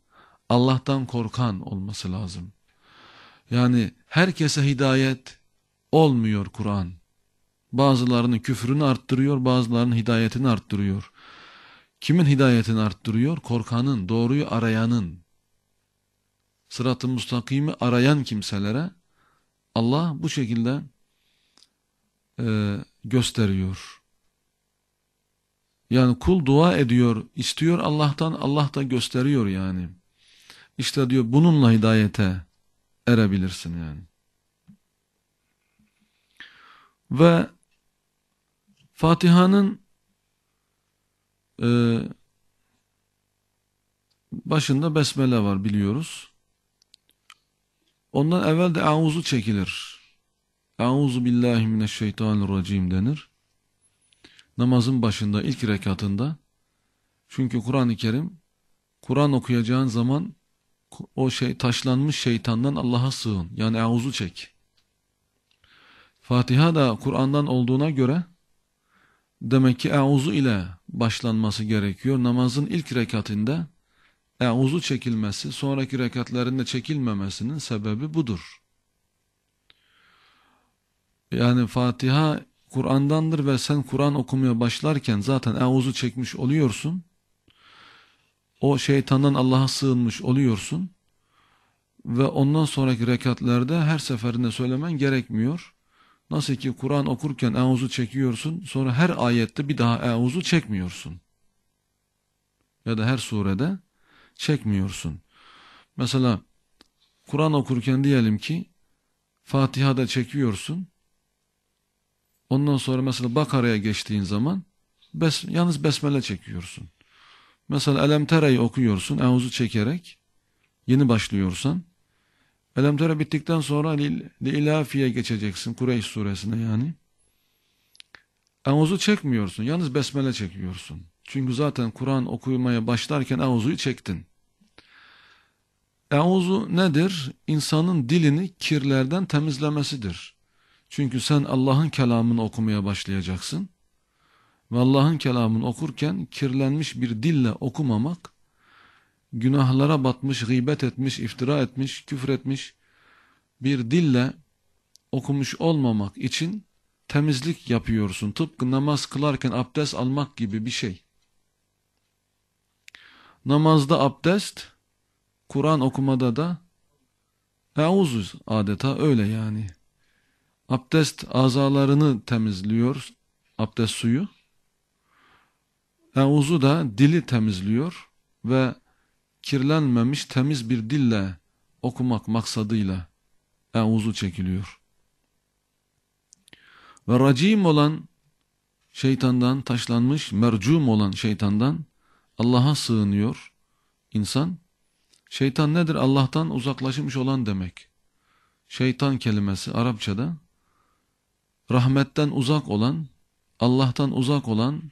Allah'tan korkan olması lazım. Yani herkese hidayet olmuyor Kur'an. Bazılarının küfrünü arttırıyor, bazılarının hidayetini arttırıyor. Kimin hidayetini arttırıyor? Korkanın, doğruyu arayanın. Sırat-ı müstakimi arayan kimselere Allah bu şekilde e, gösteriyor. Yani kul dua ediyor, istiyor Allah'tan, Allah da gösteriyor yani. İşte diyor bununla hidayete erebilirsin yani. Ve Fatiha'nın e, başında besmele var biliyoruz. Ondan evvel de auzu çekilir. Auzu billahi mineşşeytanirracim denir namazın başında ilk rekatında çünkü Kur'an-ı Kerim Kur'an okuyacağın zaman o şey taşlanmış şeytandan Allah'a sığın. Yani evuzu çek. Fatiha da Kur'an'dan olduğuna göre demek ki euzu ile başlanması gerekiyor. Namazın ilk rekatinde euzu çekilmesi, sonraki rekatlarında çekilmemesinin sebebi budur. Yani Fatiha Kur'an'dandır ve sen Kur'an okumaya başlarken zaten evuzu çekmiş oluyorsun. O şeytandan Allah'a sığınmış oluyorsun. Ve ondan sonraki rekatlarda her seferinde söylemen gerekmiyor. Nasıl ki Kur'an okurken evuzu çekiyorsun sonra her ayette bir daha evuzu çekmiyorsun. Ya da her surede çekmiyorsun. Mesela Kur'an okurken diyelim ki Fatiha'da çekiyorsun. Ondan sonra mesela Bakara'ya geçtiğin zaman bes, yalnız besmele çekiyorsun. Mesela Elemtere'yi okuyorsun Eûz'u çekerek yeni başlıyorsan. Elemtere bittikten sonra Lilafi'ye geçeceksin Kureyş suresine yani. Eûz'u çekmiyorsun yalnız besmele çekiyorsun. Çünkü zaten Kur'an okumaya başlarken Eûz'u çektin. Eûzu nedir? İnsanın dilini kirlerden temizlemesidir. Çünkü sen Allah'ın kelamını okumaya başlayacaksın. Ve Allah'ın kelamını okurken kirlenmiş bir dille okumamak, günahlara batmış, gıybet etmiş, iftira etmiş, küfür etmiş bir dille okumuş olmamak için temizlik yapıyorsun. Tıpkı namaz kılarken abdest almak gibi bir şey. Namazda abdest, Kur'an okumada da euzuz adeta öyle yani. Abdest azalarını temizliyor, abdest suyu. Euzu da dili temizliyor ve kirlenmemiş temiz bir dille okumak maksadıyla euzu çekiliyor. Ve racim olan şeytandan taşlanmış, mercum olan şeytandan Allah'a sığınıyor insan. Şeytan nedir? Allah'tan uzaklaşmış olan demek. Şeytan kelimesi Arapçada rahmetten uzak olan, Allah'tan uzak olan,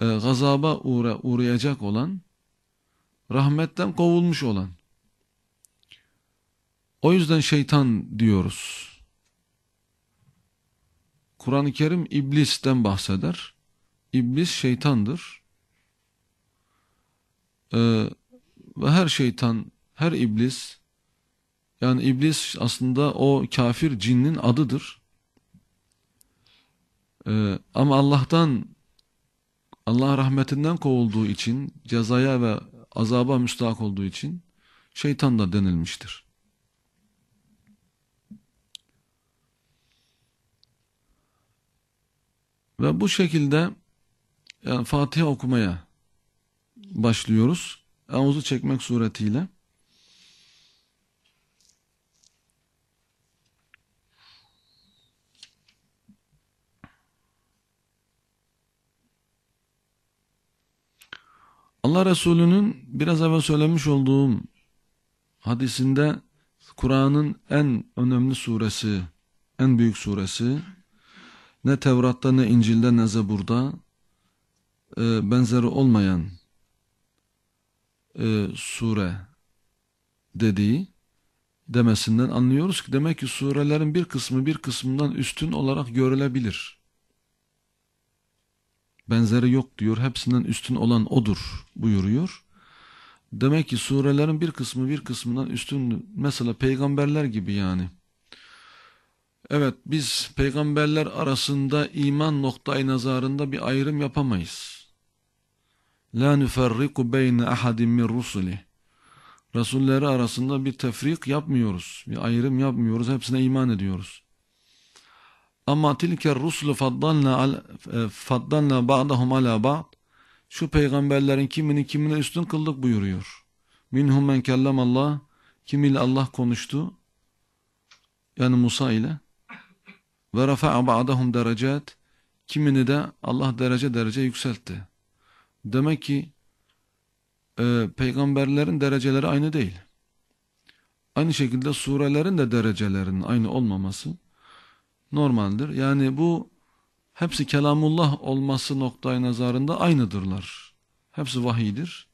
e, gazaba uğra, uğrayacak olan, rahmetten kovulmuş olan. O yüzden şeytan diyoruz. Kur'an-ı Kerim iblisten bahseder. İblis şeytandır. Ee, ve her şeytan, her iblis, yani iblis aslında o kafir cinnin adıdır. Ee, ama Allah'tan Allah rahmetinden kovulduğu için cezaya ve azaba müstahak olduğu için şeytan da denilmiştir. Ve bu şekilde yani Fatiha okumaya başlıyoruz. Avuzu çekmek suretiyle. Allah Resulü'nün biraz evvel söylemiş olduğum hadisinde Kur'an'ın en önemli suresi, en büyük suresi ne Tevrat'ta ne İncil'de ne Zebur'da e, benzeri olmayan e, sure dediği demesinden anlıyoruz ki demek ki surelerin bir kısmı bir kısmından üstün olarak görülebilir benzeri yok diyor. Hepsinden üstün olan odur buyuruyor. Demek ki surelerin bir kısmı bir kısmından üstün. Mesela peygamberler gibi yani. Evet biz peygamberler arasında iman noktayı nazarında bir ayrım yapamayız. La nüferriku beyne ahadim min rusuli. Resulleri arasında bir tefrik yapmıyoruz. Bir ayrım yapmıyoruz. Hepsine iman ediyoruz. Ama tilke ruslu faddalna e, faddalna ba'dahum ala ba'd. Şu peygamberlerin kimini kimine üstün kıldık buyuruyor. Minhum men kellem Allah kimiyle Allah konuştu. Yani Musa ile. Ve rafa'a ba'dahum derecat. Kimini de Allah derece derece yükseltti. Demek ki e, peygamberlerin dereceleri aynı değil. Aynı şekilde surelerin de derecelerinin aynı olmaması normaldir. Yani bu hepsi kelamullah olması noktayı nazarında aynıdırlar. Hepsi vahidir.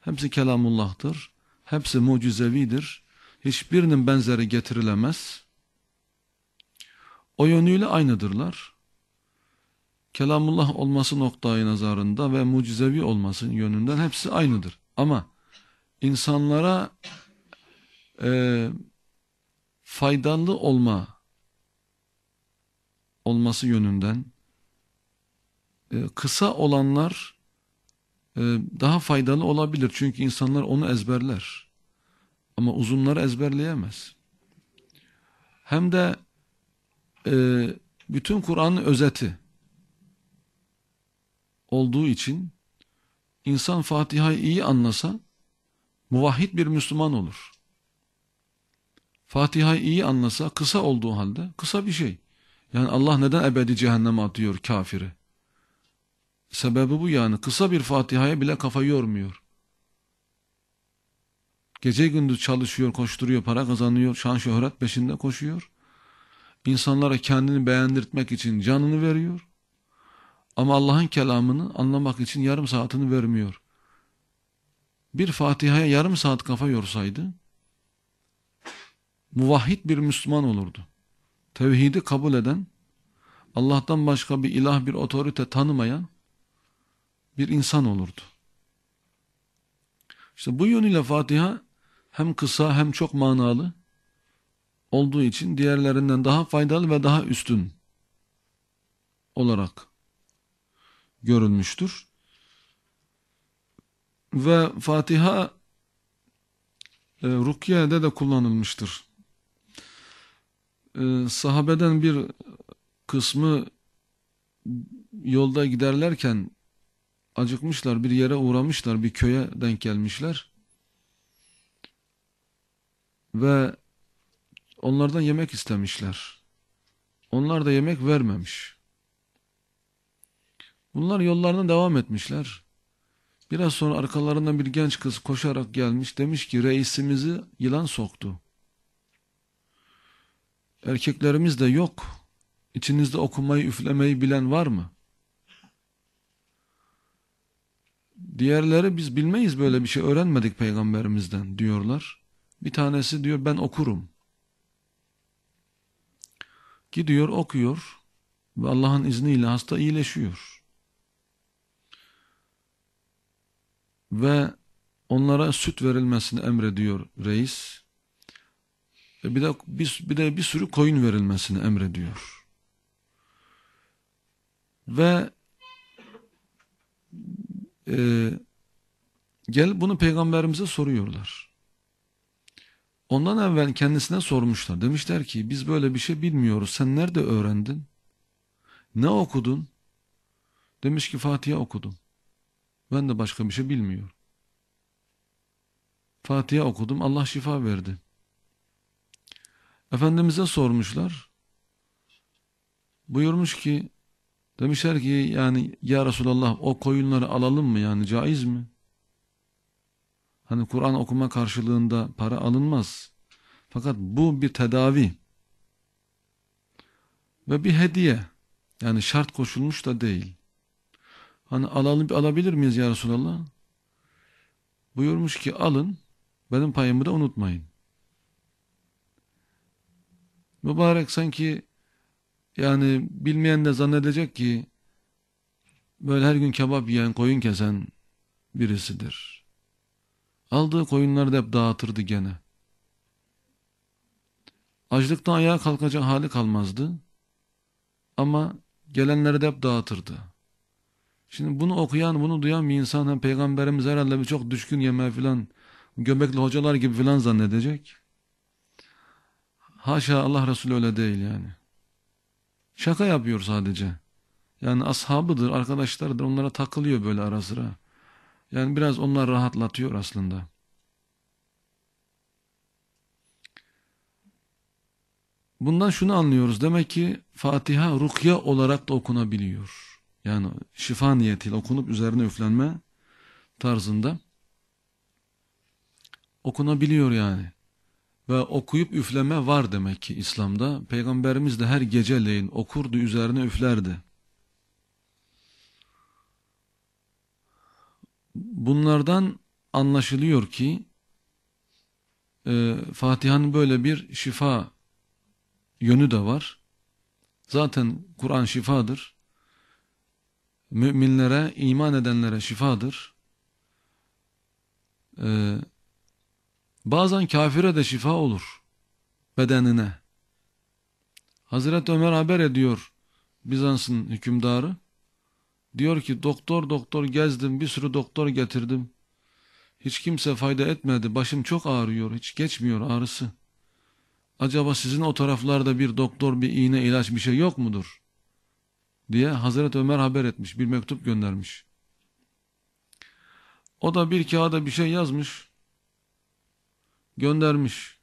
Hepsi kelamullah'tır. Hepsi mucizevidir. Hiçbirinin benzeri getirilemez. O yönüyle aynıdırlar. Kelamullah olması noktayı nazarında ve mucizevi olmasının yönünden hepsi aynıdır. Ama insanlara e, faydalı olma olması yönünden e, kısa olanlar e, daha faydalı olabilir. Çünkü insanlar onu ezberler. Ama uzunları ezberleyemez. Hem de e, bütün Kur'an'ın özeti olduğu için insan Fatiha'yı iyi anlasa muvahhid bir Müslüman olur. Fatiha'yı iyi anlasa kısa olduğu halde kısa bir şey. Yani Allah neden ebedi cehenneme atıyor kafiri? Sebebi bu yani. Kısa bir Fatiha'ya bile kafa yormuyor. Gece gündüz çalışıyor, koşturuyor, para kazanıyor, şan şöhret peşinde koşuyor. İnsanlara kendini beğendirtmek için canını veriyor. Ama Allah'ın kelamını anlamak için yarım saatini vermiyor. Bir Fatiha'ya yarım saat kafa yorsaydı, muvahhid bir Müslüman olurdu tevhidi kabul eden, Allah'tan başka bir ilah bir otorite tanımayan bir insan olurdu. İşte bu yönüyle Fatiha hem kısa hem çok manalı olduğu için diğerlerinden daha faydalı ve daha üstün olarak görülmüştür. Ve Fatiha e, Rukiye'de de kullanılmıştır e, sahabeden bir kısmı yolda giderlerken acıkmışlar, bir yere uğramışlar, bir köye denk gelmişler. Ve onlardan yemek istemişler. Onlar da yemek vermemiş. Bunlar yollarına devam etmişler. Biraz sonra arkalarından bir genç kız koşarak gelmiş demiş ki reisimizi yılan soktu. Erkeklerimiz de yok. İçinizde okumayı, üflemeyi bilen var mı? Diğerleri biz bilmeyiz böyle bir şey öğrenmedik peygamberimizden diyorlar. Bir tanesi diyor ben okurum. Gidiyor okuyor ve Allah'ın izniyle hasta iyileşiyor. Ve onlara süt verilmesini emrediyor reis bir de bir, bir de bir sürü koyun verilmesini emrediyor. Ve e, gel bunu peygamberimize soruyorlar. Ondan evvel kendisine sormuşlar. Demişler ki biz böyle bir şey bilmiyoruz. Sen nerede öğrendin? Ne okudun? Demiş ki Fatiha okudum. Ben de başka bir şey bilmiyorum. Fatiha okudum. Allah şifa verdi. Efendimiz'e sormuşlar. Buyurmuş ki demişler ki yani ya Resulallah o koyunları alalım mı yani caiz mi? Hani Kur'an okuma karşılığında para alınmaz. Fakat bu bir tedavi ve bir hediye. Yani şart koşulmuş da değil. Hani alalım, alabilir miyiz ya Resulallah? Buyurmuş ki alın, benim payımı da unutmayın. Mübarek sanki yani bilmeyen de zannedecek ki böyle her gün kebap yiyen, koyun kesen birisidir. Aldığı koyunları da hep dağıtırdı gene. Açlıktan ayağa kalkacak hali kalmazdı. Ama gelenleri de hep dağıtırdı. Şimdi bunu okuyan, bunu duyan bir insan hem peygamberimiz herhalde birçok düşkün yemeğe filan göbekli hocalar gibi filan zannedecek. Haşa Allah Resulü öyle değil yani. Şaka yapıyor sadece. Yani ashabıdır, arkadaşlardır. Onlara takılıyor böyle ara sıra. Yani biraz onlar rahatlatıyor aslında. Bundan şunu anlıyoruz. Demek ki Fatiha rukya olarak da okunabiliyor. Yani şifa niyetiyle okunup üzerine üflenme tarzında okunabiliyor yani. Ve okuyup üfleme var demek ki İslam'da. Peygamberimiz de her geceleyin okurdu üzerine üflerdi. Bunlardan anlaşılıyor ki e, Fatiha'nın böyle bir şifa yönü de var. Zaten Kur'an şifadır. Müminlere, iman edenlere şifadır. Ee, Bazen kafire de şifa olur bedenine. Hazreti Ömer haber ediyor Bizans'ın hükümdarı. Diyor ki doktor doktor gezdim bir sürü doktor getirdim. Hiç kimse fayda etmedi başım çok ağrıyor hiç geçmiyor ağrısı. Acaba sizin o taraflarda bir doktor bir iğne ilaç bir şey yok mudur? Diye Hazreti Ömer haber etmiş bir mektup göndermiş. O da bir kağıda bir şey yazmış göndermiş.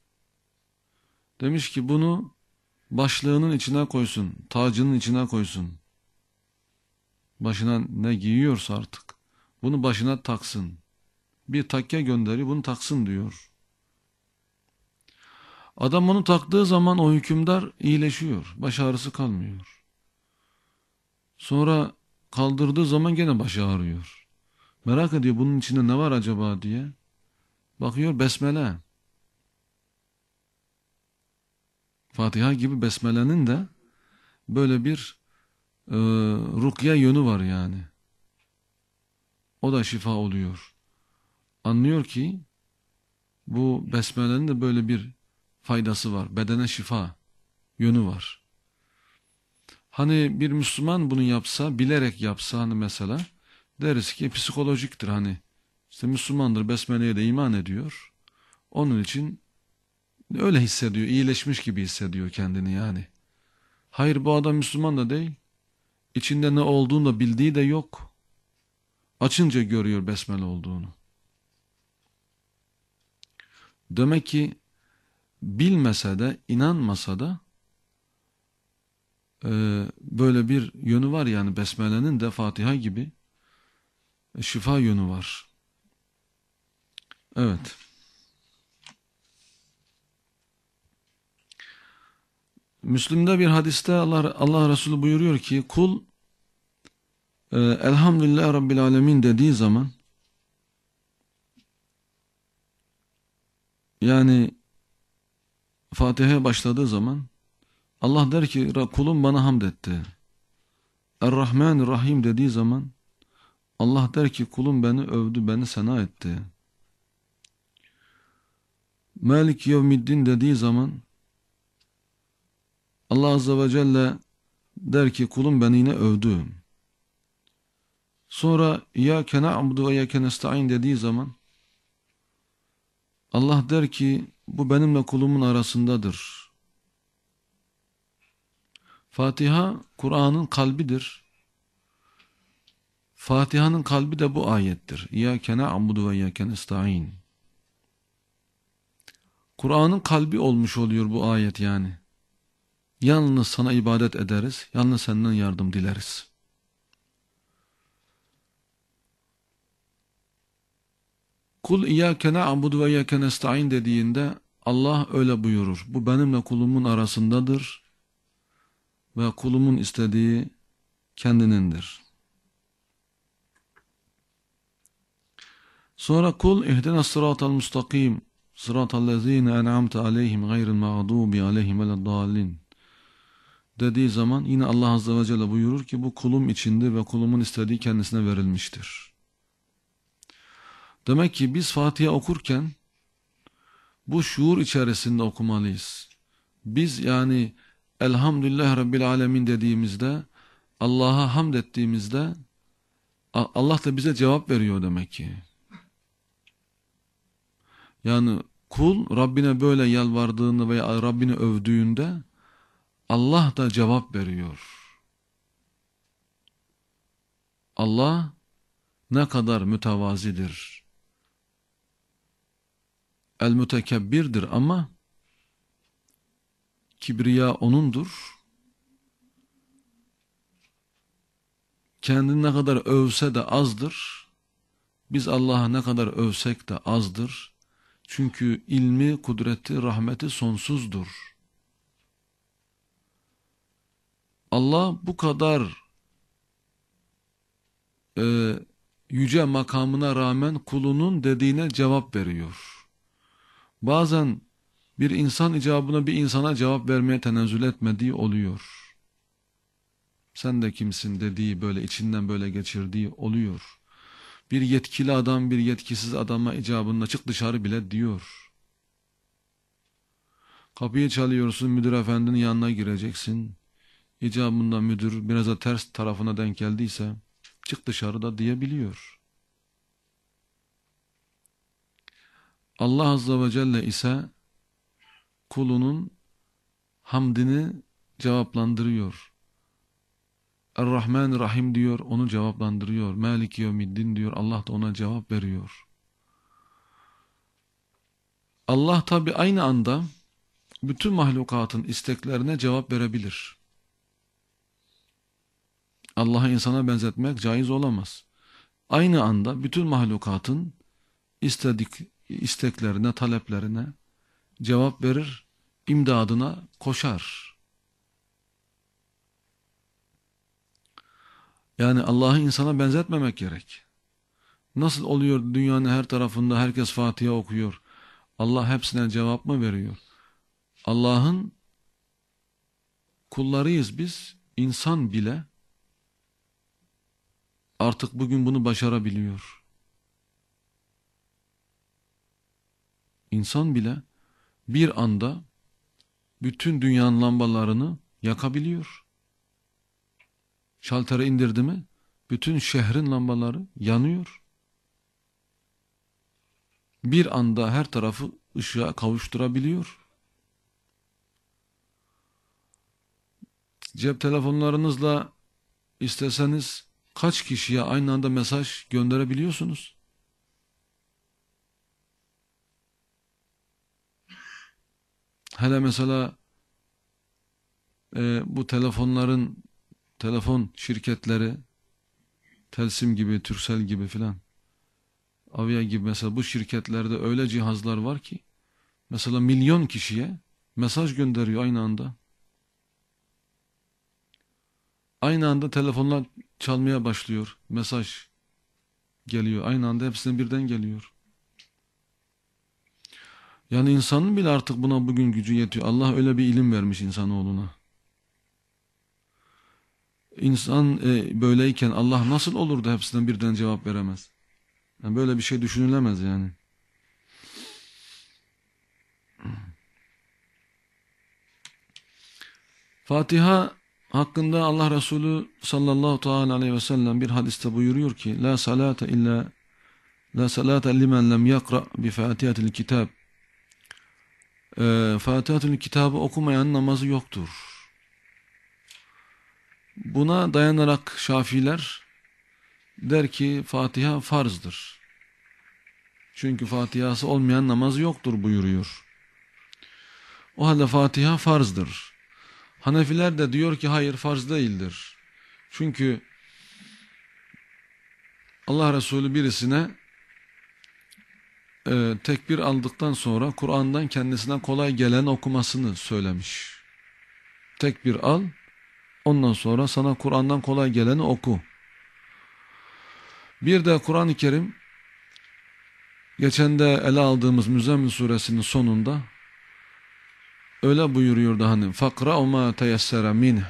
Demiş ki bunu başlığının içine koysun, tacının içine koysun. Başına ne giyiyorsa artık bunu başına taksın. Bir takke gönderi bunu taksın diyor. Adam onu taktığı zaman o hükümdar iyileşiyor. Baş ağrısı kalmıyor. Sonra kaldırdığı zaman gene baş ağrıyor. Merak ediyor bunun içinde ne var acaba diye. Bakıyor besmele. Fatiha gibi Besmele'nin de böyle bir e, rukya yönü var yani. O da şifa oluyor. Anlıyor ki bu Besmele'nin de böyle bir faydası var. Bedene şifa yönü var. Hani bir Müslüman bunu yapsa, bilerek yapsa hani mesela deriz ki psikolojiktir hani. İşte Müslümandır, Besmele'ye de iman ediyor. Onun için Öyle hissediyor, iyileşmiş gibi hissediyor kendini yani. Hayır bu adam Müslüman da değil. İçinde ne olduğunu da bildiği de yok. Açınca görüyor besmele olduğunu. Demek ki bilmese de, inanmasa da e, böyle bir yönü var yani besmelenin de Fatiha gibi e, şifa yönü var. Evet. Müslüm'de bir hadiste Allah, Allah Resulü buyuruyor ki kul e, elhamdülillah Rabbil Alemin dediği zaman yani Fatiha'ya başladığı zaman Allah der ki kulum bana hamd etti. Er-Rahman Rahim dediği zaman Allah der ki kulum beni övdü, beni sena etti. Melik Yevmiddin dediği zaman Allah Azze ve Celle der ki kulum beni yine övdü. Sonra ya kena abdu ve ya kenesta'in dediği zaman Allah der ki bu benimle kulumun arasındadır. Fatiha Kur'an'ın kalbidir. Fatiha'nın kalbi de bu ayettir. Ya kena abdu ve ya kenesta'in. Kur'an'ın kalbi olmuş oluyor bu ayet yani. Yalnız sana ibadet ederiz, yalnız senden yardım dileriz. Kul iyyâke na'budu ve iyyâke nestaîn dediğinde Allah öyle buyurur. Bu benimle kulumun arasındadır ve kulumun istediği kendinindir. Sonra kul ihdinas sıratal mustakim sıratal lezîne en'amte aleyhim gayril mağdubi aleyhim veleddallin dediği zaman yine Allah Azze ve Celle buyurur ki bu kulum içindir ve kulumun istediği kendisine verilmiştir. Demek ki biz Fatiha okurken bu şuur içerisinde okumalıyız. Biz yani Elhamdülillah Rabbil Alemin dediğimizde Allah'a hamd ettiğimizde Allah da bize cevap veriyor demek ki. Yani kul Rabbine böyle yalvardığında veya Rabbini övdüğünde Allah da cevap veriyor. Allah ne kadar mütevazidir. El mütekebbirdir ama kibriya onundur. Kendini ne kadar övse de azdır. Biz Allah'a ne kadar övsek de azdır. Çünkü ilmi, kudreti, rahmeti sonsuzdur. Allah bu kadar e, yüce makamına rağmen kulunun dediğine cevap veriyor. Bazen bir insan icabına bir insana cevap vermeye tenezzül etmediği oluyor. Sen de kimsin dediği böyle içinden böyle geçirdiği oluyor. Bir yetkili adam bir yetkisiz adama icabında çık dışarı bile diyor. Kapıyı çalıyorsun müdür efendinin yanına gireceksin icabında müdür biraz da ters tarafına denk geldiyse çık dışarıda diyebiliyor. Allah Azze ve Celle ise kulunun hamdini cevaplandırıyor. Er-Rahman Rahim diyor, onu cevaplandırıyor. Malik Yevmiddin diyor, Allah da ona cevap veriyor. Allah tabi aynı anda bütün mahlukatın isteklerine cevap verebilir. Allah'ı insana benzetmek caiz olamaz. Aynı anda bütün mahlukatın istedik, isteklerine, taleplerine cevap verir, imdadına koşar. Yani Allah'ı insana benzetmemek gerek. Nasıl oluyor dünyanın her tarafında herkes Fatiha okuyor. Allah hepsine cevap mı veriyor? Allah'ın kullarıyız biz. insan bile artık bugün bunu başarabiliyor. İnsan bile bir anda bütün dünyanın lambalarını yakabiliyor. Şalteri indirdi mi bütün şehrin lambaları yanıyor. Bir anda her tarafı ışığa kavuşturabiliyor. Cep telefonlarınızla isteseniz kaç kişiye aynı anda mesaj gönderebiliyorsunuz? Hele mesela e, bu telefonların, telefon şirketleri, Telsim gibi, Türsel gibi filan, Avia gibi mesela bu şirketlerde öyle cihazlar var ki, mesela milyon kişiye mesaj gönderiyor aynı anda. Aynı anda telefonlar çalmaya başlıyor. Mesaj geliyor. Aynı anda hepsine birden geliyor. Yani insanın bile artık buna bugün gücü yetiyor. Allah öyle bir ilim vermiş insanoğluna. İnsan e, böyleyken Allah nasıl olur da hepsinden birden cevap veremez? Yani böyle bir şey düşünülemez yani. Fatiha hakkında Allah Resulü sallallahu teala aleyhi ve sellem bir hadiste buyuruyor ki la salate illa la salate limen lem yakra bi fatihatil kitab e, ee, Fatiha'nın kitabı okumayan namazı yoktur. Buna dayanarak Şafiler der ki Fatiha farzdır. Çünkü Fatiha'sı olmayan namazı yoktur buyuruyor. O halde Fatiha farzdır. Hanefiler de diyor ki hayır farz değildir. Çünkü Allah Resulü birisine e, tekbir aldıktan sonra Kur'an'dan kendisine kolay gelen okumasını söylemiş. Tekbir al, ondan sonra sana Kur'an'dan kolay geleni oku. Bir de Kur'an-ı Kerim, geçen de ele aldığımız Müzzemmil suresinin sonunda öyle buyuruyordu hani fakra ma teyessere minh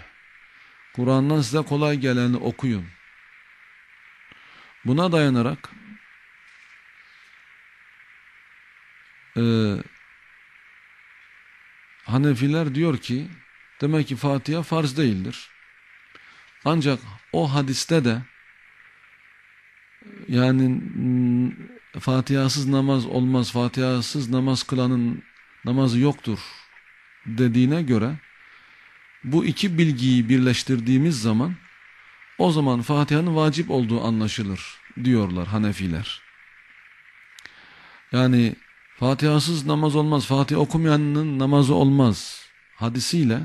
Kur'an'dan size kolay geleni okuyun. Buna dayanarak e, Hanefiler diyor ki demek ki Fatiha farz değildir. Ancak o hadiste de yani Fatiha'sız namaz olmaz, Fatiha'sız namaz kılanın namazı yoktur dediğine göre bu iki bilgiyi birleştirdiğimiz zaman o zaman Fatiha'nın vacip olduğu anlaşılır diyorlar Hanefiler. Yani Fatiha'sız namaz olmaz, Fatiha okumayanın namazı olmaz hadisiyle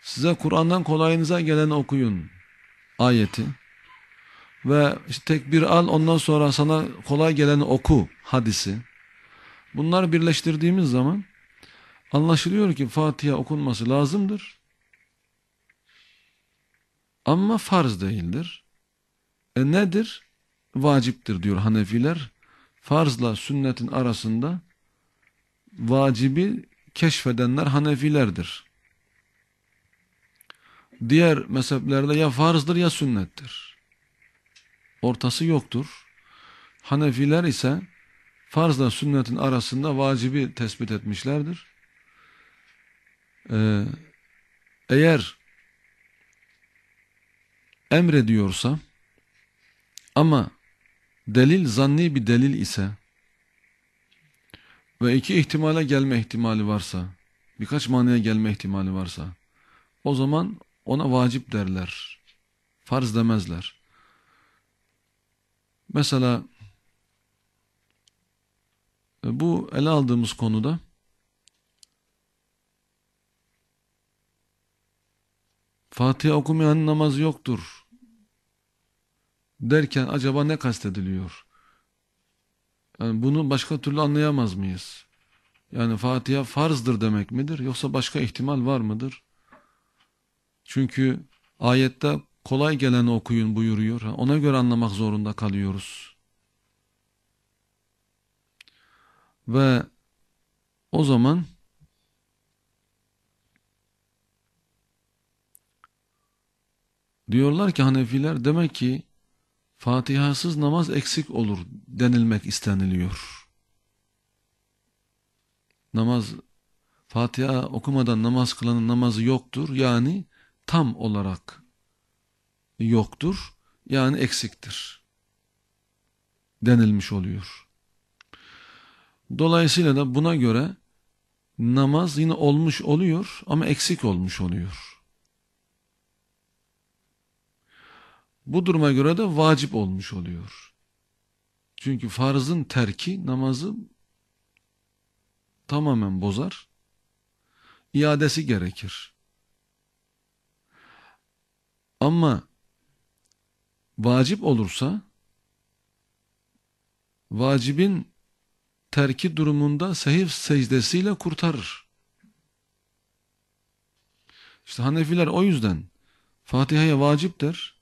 size Kur'an'dan kolayınıza gelen okuyun ayeti ve işte tekbir al ondan sonra sana kolay gelen oku hadisi bunlar birleştirdiğimiz zaman Anlaşılıyor ki Fatiha okunması lazımdır. Ama farz değildir. E nedir? Vaciptir diyor Hanefiler. Farzla sünnetin arasında vacibi keşfedenler Hanefilerdir. Diğer mezheplerde ya farzdır ya sünnettir. Ortası yoktur. Hanefiler ise farzla sünnetin arasında vacibi tespit etmişlerdir. Ee, eğer emrediyorsa ama delil zanni bir delil ise ve iki ihtimale gelme ihtimali varsa, birkaç manaya gelme ihtimali varsa, o zaman ona vacip derler, farz demezler. Mesela e, bu ele aldığımız konuda Fatiha okumayan namaz yoktur derken acaba ne kastediliyor? Yani bunu başka türlü anlayamaz mıyız? Yani Fatiha farzdır demek midir? Yoksa başka ihtimal var mıdır? Çünkü ayette kolay geleni okuyun buyuruyor. Ona göre anlamak zorunda kalıyoruz. Ve o zaman Diyorlar ki Hanefiler demek ki Fatihasız namaz eksik olur denilmek isteniliyor. Namaz Fatiha okumadan namaz kılanın namazı yoktur. Yani tam olarak yoktur. Yani eksiktir. Denilmiş oluyor. Dolayısıyla da buna göre namaz yine olmuş oluyor ama eksik olmuş oluyor. Bu duruma göre de vacip olmuş oluyor. Çünkü farzın terki namazı tamamen bozar. İadesi gerekir. Ama vacip olursa vacibin terki durumunda sehif secdesiyle kurtarır. İşte Hanefiler o yüzden Fatiha'ya vacip der.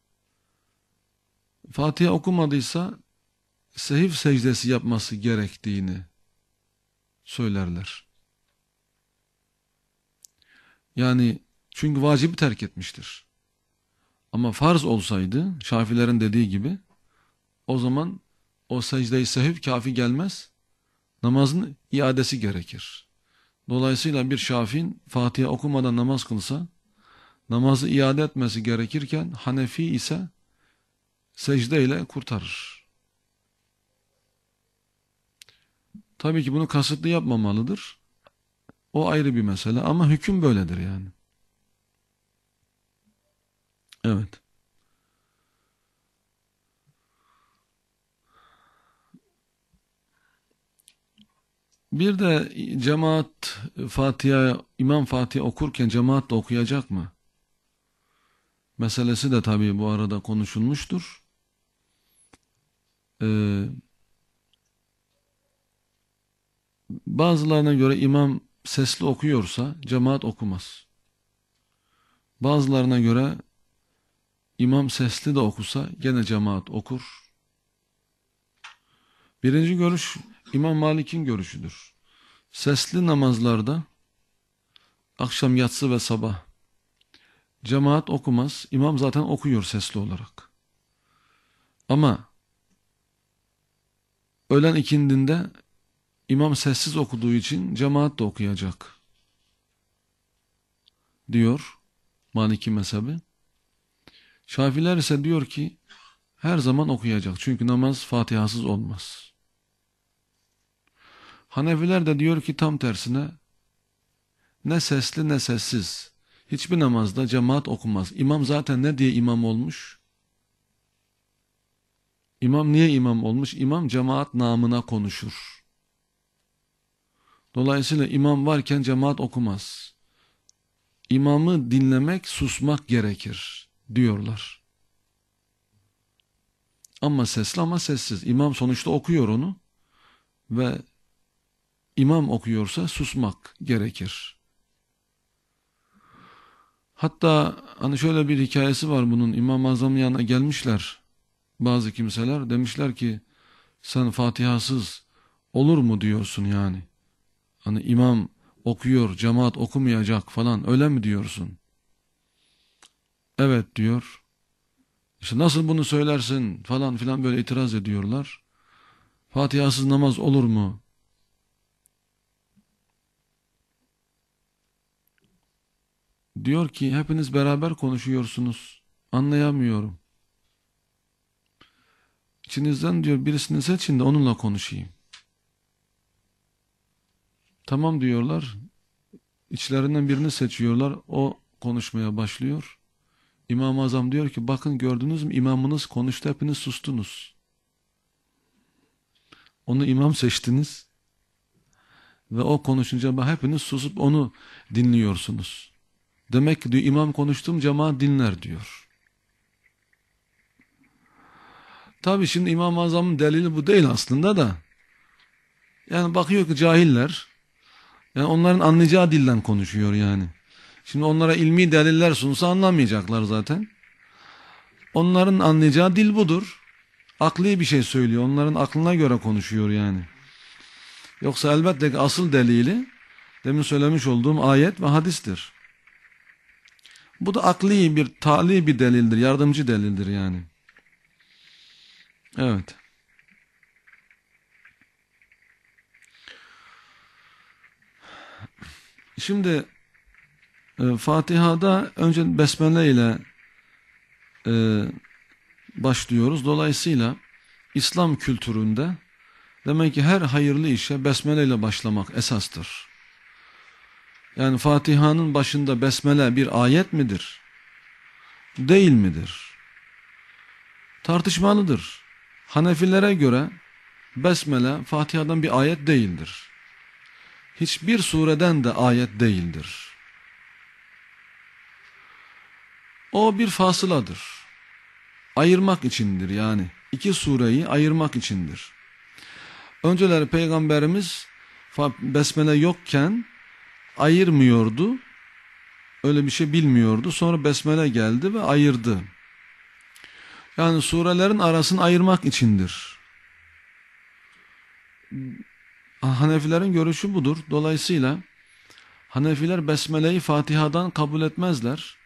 Fatiha okumadıysa sehif secdesi yapması gerektiğini söylerler. Yani çünkü vacibi terk etmiştir. Ama farz olsaydı Şafilerin dediği gibi o zaman o secde-i sehif kafi gelmez. Namazın iadesi gerekir. Dolayısıyla bir şafin Fatiha okumadan namaz kılsa namazı iade etmesi gerekirken Hanefi ise secdeyle kurtarır. Tabii ki bunu kasıtlı yapmamalıdır. O ayrı bir mesele ama hüküm böyledir yani. Evet. Bir de cemaat Fatiha, İmam Fatiha okurken cemaat de okuyacak mı? Meselesi de tabii bu arada konuşulmuştur e, bazılarına göre imam sesli okuyorsa cemaat okumaz. Bazılarına göre imam sesli de okusa gene cemaat okur. Birinci görüş İmam Malik'in görüşüdür. Sesli namazlarda akşam yatsı ve sabah cemaat okumaz. İmam zaten okuyor sesli olarak. Ama öğlen ikindinde imam sessiz okuduğu için cemaat de okuyacak diyor Maliki mezhebi. Şafiler ise diyor ki her zaman okuyacak çünkü namaz Fatihasız olmaz. Hanefiler de diyor ki tam tersine ne sesli ne sessiz hiçbir namazda cemaat okumaz. İmam zaten ne diye imam olmuş? İmam niye imam olmuş? İmam cemaat namına konuşur. Dolayısıyla imam varken cemaat okumaz. İmamı dinlemek, susmak gerekir diyorlar. Ama sesli ama sessiz. İmam sonuçta okuyor onu ve imam okuyorsa susmak gerekir. Hatta hani şöyle bir hikayesi var bunun. İmam-ı Azam'ın yanına gelmişler bazı kimseler demişler ki sen Fatihasız olur mu diyorsun yani? Hani imam okuyor, cemaat okumayacak falan öyle mi diyorsun? Evet diyor. İşte nasıl bunu söylersin falan filan böyle itiraz ediyorlar. Fatihasız namaz olur mu? Diyor ki hepiniz beraber konuşuyorsunuz. Anlayamıyorum. İçinizden diyor birisini seçin de onunla konuşayım. Tamam diyorlar. İçlerinden birini seçiyorlar. O konuşmaya başlıyor. İmam-ı Azam diyor ki bakın gördünüz mü imamınız konuştu hepiniz sustunuz. Onu imam seçtiniz. Ve o konuşunca hepiniz susup onu dinliyorsunuz. Demek ki diyor, imam konuştum cemaat dinler diyor. Tabi şimdi İmam-ı Azam'ın delili bu değil aslında da. Yani bakıyor ki cahiller. Yani onların anlayacağı dilden konuşuyor yani. Şimdi onlara ilmi deliller sunsa anlamayacaklar zaten. Onların anlayacağı dil budur. Akli bir şey söylüyor. Onların aklına göre konuşuyor yani. Yoksa elbette ki asıl delili demin söylemiş olduğum ayet ve hadistir. Bu da akli bir, tali bir delildir, yardımcı delildir yani. Evet. Şimdi e, Fatiha'da önce Besmele ile e, başlıyoruz. Dolayısıyla İslam kültüründe demek ki her hayırlı işe Besmele ile başlamak esastır. Yani Fatiha'nın başında Besmele bir ayet midir? Değil midir? Tartışmalıdır. Hanefilere göre Besmele Fatiha'dan bir ayet değildir. Hiçbir sureden de ayet değildir. O bir fasıladır. Ayırmak içindir yani. İki sureyi ayırmak içindir. Önceleri Peygamberimiz Besmele yokken ayırmıyordu. Öyle bir şey bilmiyordu. Sonra Besmele geldi ve ayırdı. Yani surelerin arasını ayırmak içindir. Ah, Hanefilerin görüşü budur. Dolayısıyla Hanefiler Besmele'yi Fatiha'dan kabul etmezler.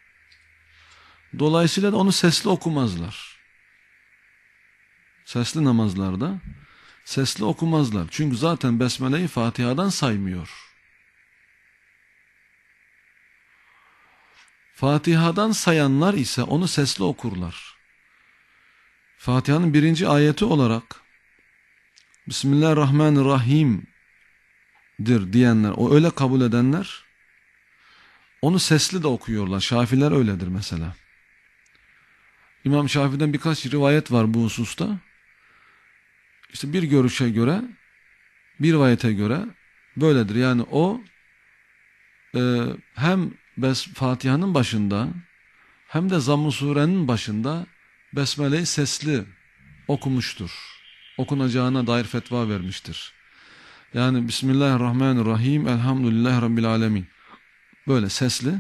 Dolayısıyla da onu sesli okumazlar. Sesli namazlarda sesli okumazlar. Çünkü zaten Besmele'yi Fatiha'dan saymıyor. Fatiha'dan sayanlar ise onu sesli okurlar. Fatiha'nın birinci ayeti olarak Bismillahirrahmanirrahim'dir diyenler, o öyle kabul edenler onu sesli de okuyorlar. Şafiler öyledir mesela. İmam Şafi'den birkaç rivayet var bu hususta. İşte bir görüşe göre, bir rivayete göre böyledir. Yani o e, hem Fatiha'nın başında hem de Zamm-ı Sure'nin başında Besmele'yi sesli okumuştur. Okunacağına dair fetva vermiştir. Yani Bismillahirrahmanirrahim, Elhamdülillah Rabbil Alemin. Böyle sesli.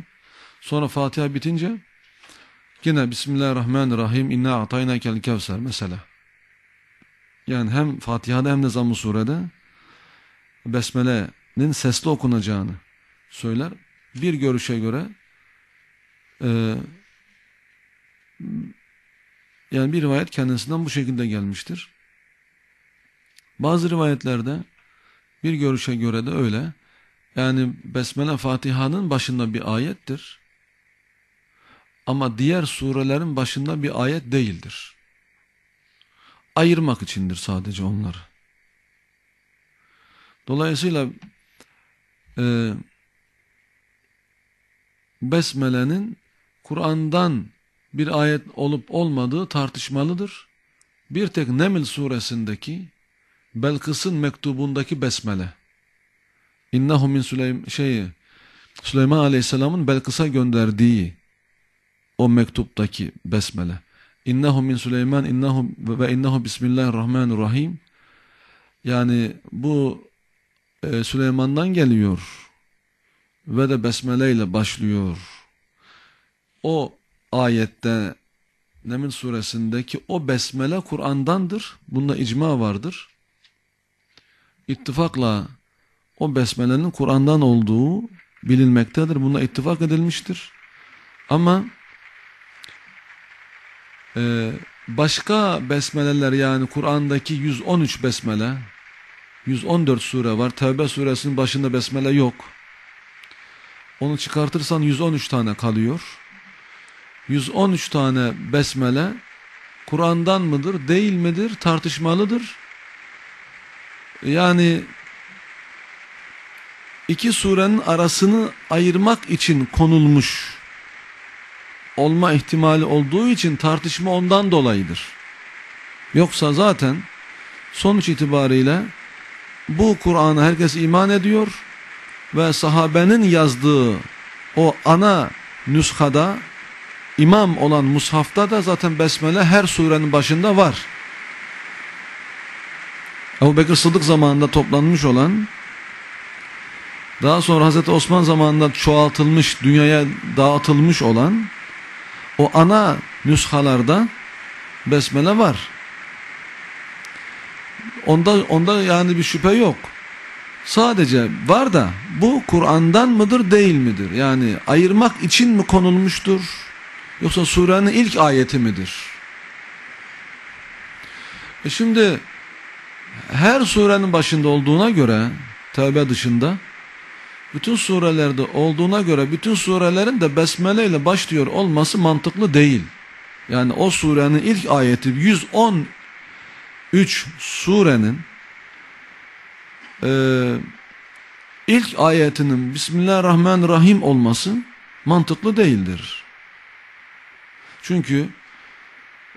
Sonra Fatiha bitince yine Bismillahirrahmanirrahim, İnna ataynakel kevser mesela. Yani hem Fatiha'da hem de Zamm-ı Sure'de Besmele'nin sesli okunacağını söyler. Bir görüşe göre e, yani bir rivayet kendisinden bu şekilde gelmiştir. Bazı rivayetlerde bir görüşe göre de öyle. Yani Besmele Fatiha'nın başında bir ayettir. Ama diğer surelerin başında bir ayet değildir. Ayırmak içindir sadece onları. Dolayısıyla e, Besmele'nin Kur'an'dan bir ayet olup olmadığı tartışmalıdır. Bir tek Neml suresindeki Belkıs'ın mektubundaki besmele. İnnehu min Süleym şeyi Süleyman Aleyhisselam'ın Belkıs'a gönderdiği o mektuptaki besmele. İnnehu min Süleyman innehu ve innehu bismillahirrahmanirrahim. Yani bu e, Süleyman'dan geliyor ve de besmeleyle başlıyor. O ayette Nemin suresindeki o besmele Kur'an'dandır. Bunda icma vardır. İttifakla o besmelenin Kur'an'dan olduğu bilinmektedir. Bunda ittifak edilmiştir. Ama e, başka besmeleler yani Kur'an'daki 113 besmele 114 sure var. Tevbe suresinin başında besmele yok. Onu çıkartırsan 113 tane kalıyor. 113 tane besmele Kur'an'dan mıdır değil midir tartışmalıdır. Yani iki surenin arasını ayırmak için konulmuş olma ihtimali olduğu için tartışma ondan dolayıdır. Yoksa zaten sonuç itibariyle bu Kur'an'a herkes iman ediyor ve sahabenin yazdığı o ana nüshada İmam olan mushafta da zaten besmele her surenin başında var. Ebu Bekir Sıddık zamanında toplanmış olan daha sonra Hazreti Osman zamanında çoğaltılmış, dünyaya dağıtılmış olan o ana nüshalarda besmele var. Onda onda yani bir şüphe yok. Sadece var da bu Kur'an'dan mıdır değil midir? Yani ayırmak için mi konulmuştur? Yoksa surenin ilk ayeti midir? E şimdi her surenin başında olduğuna göre Tevbe dışında bütün surelerde olduğuna göre bütün surelerin de besmele ile başlıyor olması mantıklı değil. Yani o surenin ilk ayeti 113 surenin e, ilk ayetinin Bismillahirrahmanirrahim olması mantıklı değildir. Çünkü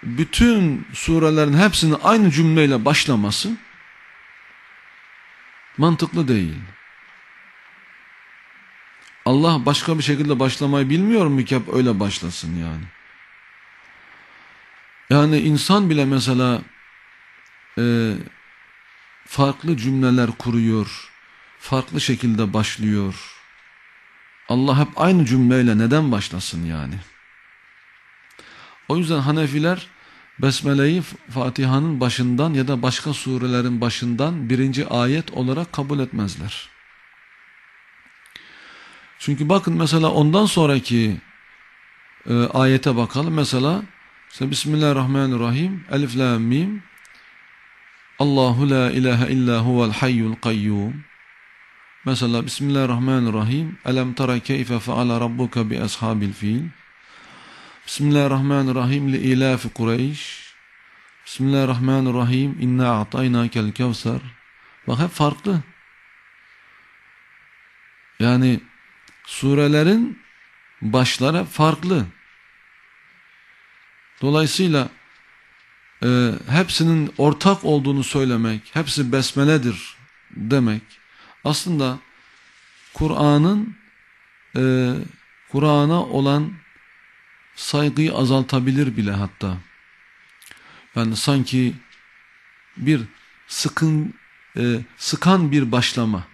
bütün surelerin hepsinin aynı cümleyle başlaması mantıklı değil. Allah başka bir şekilde başlamayı bilmiyor mu ki öyle başlasın yani. Yani insan bile mesela e, farklı cümleler kuruyor, farklı şekilde başlıyor. Allah hep aynı cümleyle neden başlasın yani? O yüzden Hanefiler Besmele'yi Fatiha'nın başından ya da başka surelerin başından birinci ayet olarak kabul etmezler. Çünkü bakın mesela ondan sonraki e, ayete bakalım. Mesela işte Bismillahirrahmanirrahim, Elif la mim, Allahu la ilahe illa huvel hayyul kayyum. Mesela Bismillahirrahmanirrahim, Elem tara keyfe feala rabbuka bi ashabil fil. Bismillahirrahmanirrahim li ilafi Kureyş. Bismillahirrahmanirrahim inna a'taynakel kevser. Bak hep farklı. Yani surelerin başları farklı. Dolayısıyla e, hepsinin ortak olduğunu söylemek, hepsi besmeledir demek aslında Kur'an'ın e, Kur'an'a olan saygıyı azaltabilir bile hatta. Yani sanki bir sıkın e, sıkan bir başlama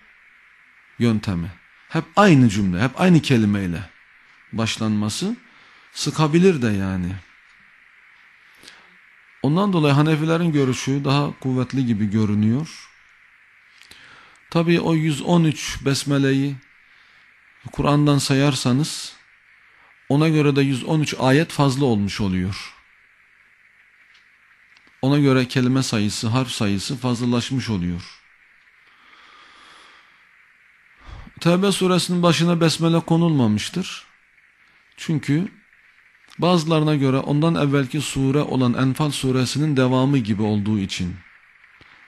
yöntemi. Hep aynı cümle, hep aynı kelimeyle başlanması sıkabilir de yani. Ondan dolayı Hanefilerin görüşü daha kuvvetli gibi görünüyor. tabii o 113 besmeleyi Kur'an'dan sayarsanız ona göre de 113 ayet fazla olmuş oluyor. Ona göre kelime sayısı, harf sayısı fazlalaşmış oluyor. Tevbe suresinin başına besmele konulmamıştır. Çünkü bazılarına göre ondan evvelki sure olan Enfal suresinin devamı gibi olduğu için.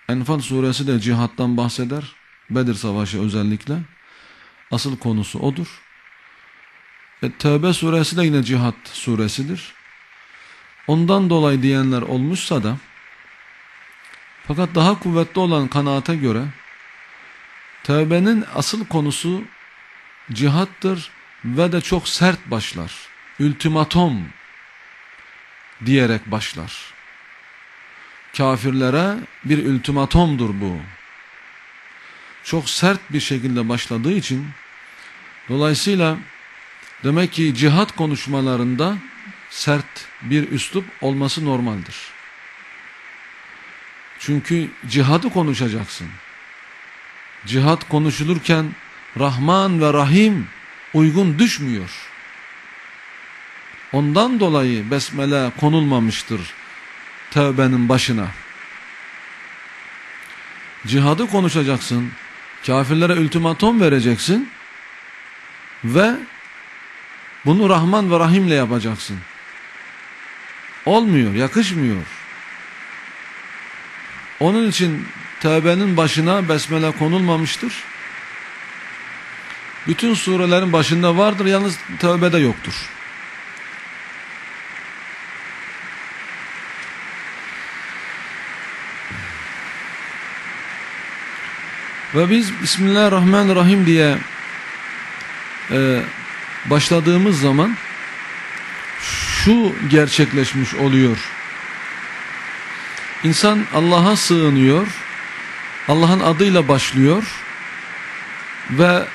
Enfal suresi de cihattan bahseder. Bedir savaşı özellikle. Asıl konusu odur. E, Tövbe suresi de yine cihat suresidir. Ondan dolayı diyenler olmuşsa da fakat daha kuvvetli olan kanaate göre tövbenin asıl konusu cihattır ve de çok sert başlar. Ultimatom diyerek başlar. Kafirlere bir ultimatomdur bu. Çok sert bir şekilde başladığı için dolayısıyla Demek ki cihat konuşmalarında sert bir üslup olması normaldir. Çünkü cihadı konuşacaksın. Cihat konuşulurken Rahman ve Rahim uygun düşmüyor. Ondan dolayı besmele konulmamıştır tövbenin başına. Cihadı konuşacaksın, kafirlere ultimatom vereceksin ve bunu Rahman ve Rahim'le yapacaksın. Olmuyor, yakışmıyor. Onun için tövbenin başına besmele konulmamıştır. Bütün surelerin başında vardır, yalnız tövbede yoktur. Ve biz Bismillahirrahmanirrahim diye e, başladığımız zaman şu gerçekleşmiş oluyor. İnsan Allah'a sığınıyor. Allah'ın adıyla başlıyor. Ve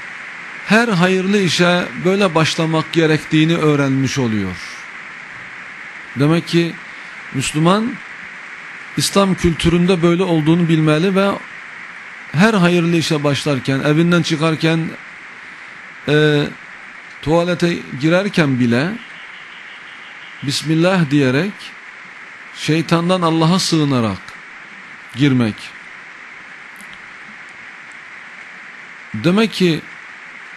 her hayırlı işe böyle başlamak gerektiğini öğrenmiş oluyor. Demek ki Müslüman İslam kültüründe böyle olduğunu bilmeli ve her hayırlı işe başlarken, evinden çıkarken, e, tuvalete girerken bile Bismillah diyerek şeytandan Allah'a sığınarak girmek. Demek ki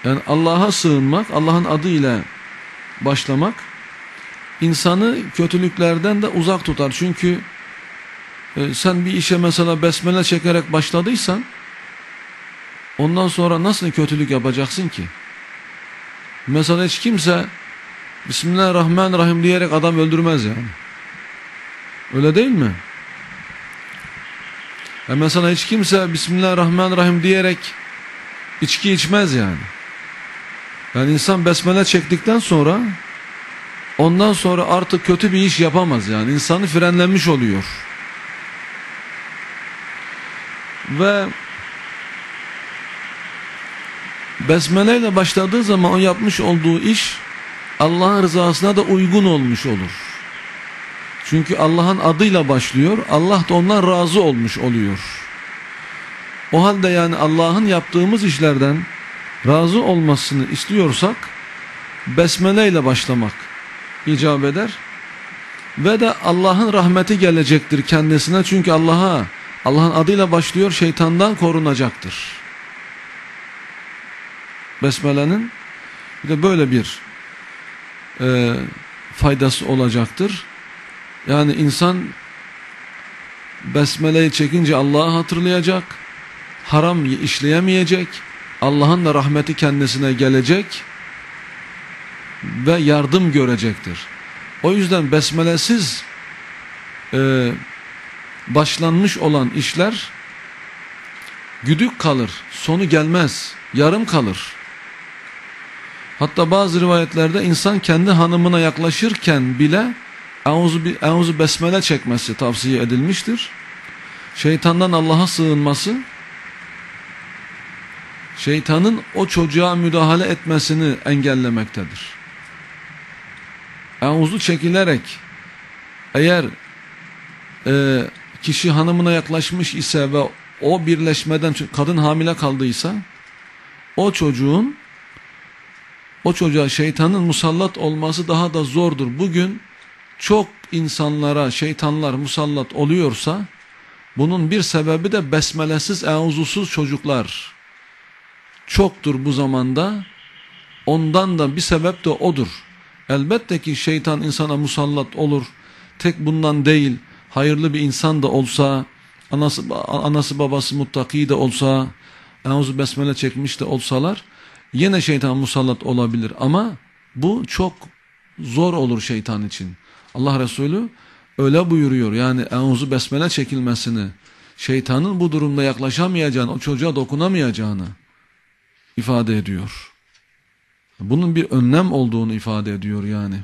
yani Allah'a sığınmak, Allah'ın adıyla başlamak insanı kötülüklerden de uzak tutar. Çünkü e, sen bir işe mesela besmele çekerek başladıysan ondan sonra nasıl kötülük yapacaksın ki? Mesela hiç kimse Bismillahirrahmanirrahim diyerek adam öldürmez yani. Öyle değil mi? E mesela hiç kimse Bismillahirrahmanirrahim diyerek içki içmez yani. Yani insan besmele çektikten sonra ondan sonra artık kötü bir iş yapamaz yani. İnsanı frenlenmiş oluyor. Ve Besmele ile başladığı zaman o yapmış olduğu iş Allah rızasına da uygun olmuş olur. Çünkü Allah'ın adıyla başlıyor. Allah da ondan razı olmuş oluyor. O halde yani Allah'ın yaptığımız işlerden razı olmasını istiyorsak besmele ile başlamak icap eder. Ve de Allah'ın rahmeti gelecektir kendisine. Çünkü Allah'a Allah'ın adıyla başlıyor şeytandan korunacaktır. Besmele'nin bir de böyle bir e, faydası olacaktır. Yani insan Besmele'yi çekince Allah'ı hatırlayacak, haram işleyemeyecek, Allah'ın da rahmeti kendisine gelecek ve yardım görecektir. O yüzden besmelesiz e, başlanmış olan işler güdük kalır, sonu gelmez, yarım kalır. Hatta bazı rivayetlerde insan kendi hanımına yaklaşırken bile Euzu Besmele çekmesi tavsiye edilmiştir. Şeytandan Allah'a sığınması, şeytanın o çocuğa müdahale etmesini engellemektedir. Euzu çekilerek eğer e, kişi hanımına yaklaşmış ise ve o birleşmeden kadın hamile kaldıysa o çocuğun o çocuğa şeytanın musallat olması daha da zordur. Bugün çok insanlara şeytanlar musallat oluyorsa bunun bir sebebi de besmelesiz, euzusuz çocuklar çoktur bu zamanda. Ondan da bir sebep de odur. Elbette ki şeytan insana musallat olur. Tek bundan değil, hayırlı bir insan da olsa, anası, anası babası muttaki de olsa, Euzu Besmele çekmiş de olsalar, Yine şeytan musallat olabilir ama bu çok zor olur şeytan için. Allah Resulü öyle buyuruyor. Yani enuzu besmele çekilmesini, şeytanın bu durumda yaklaşamayacağını, o çocuğa dokunamayacağını ifade ediyor. Bunun bir önlem olduğunu ifade ediyor yani.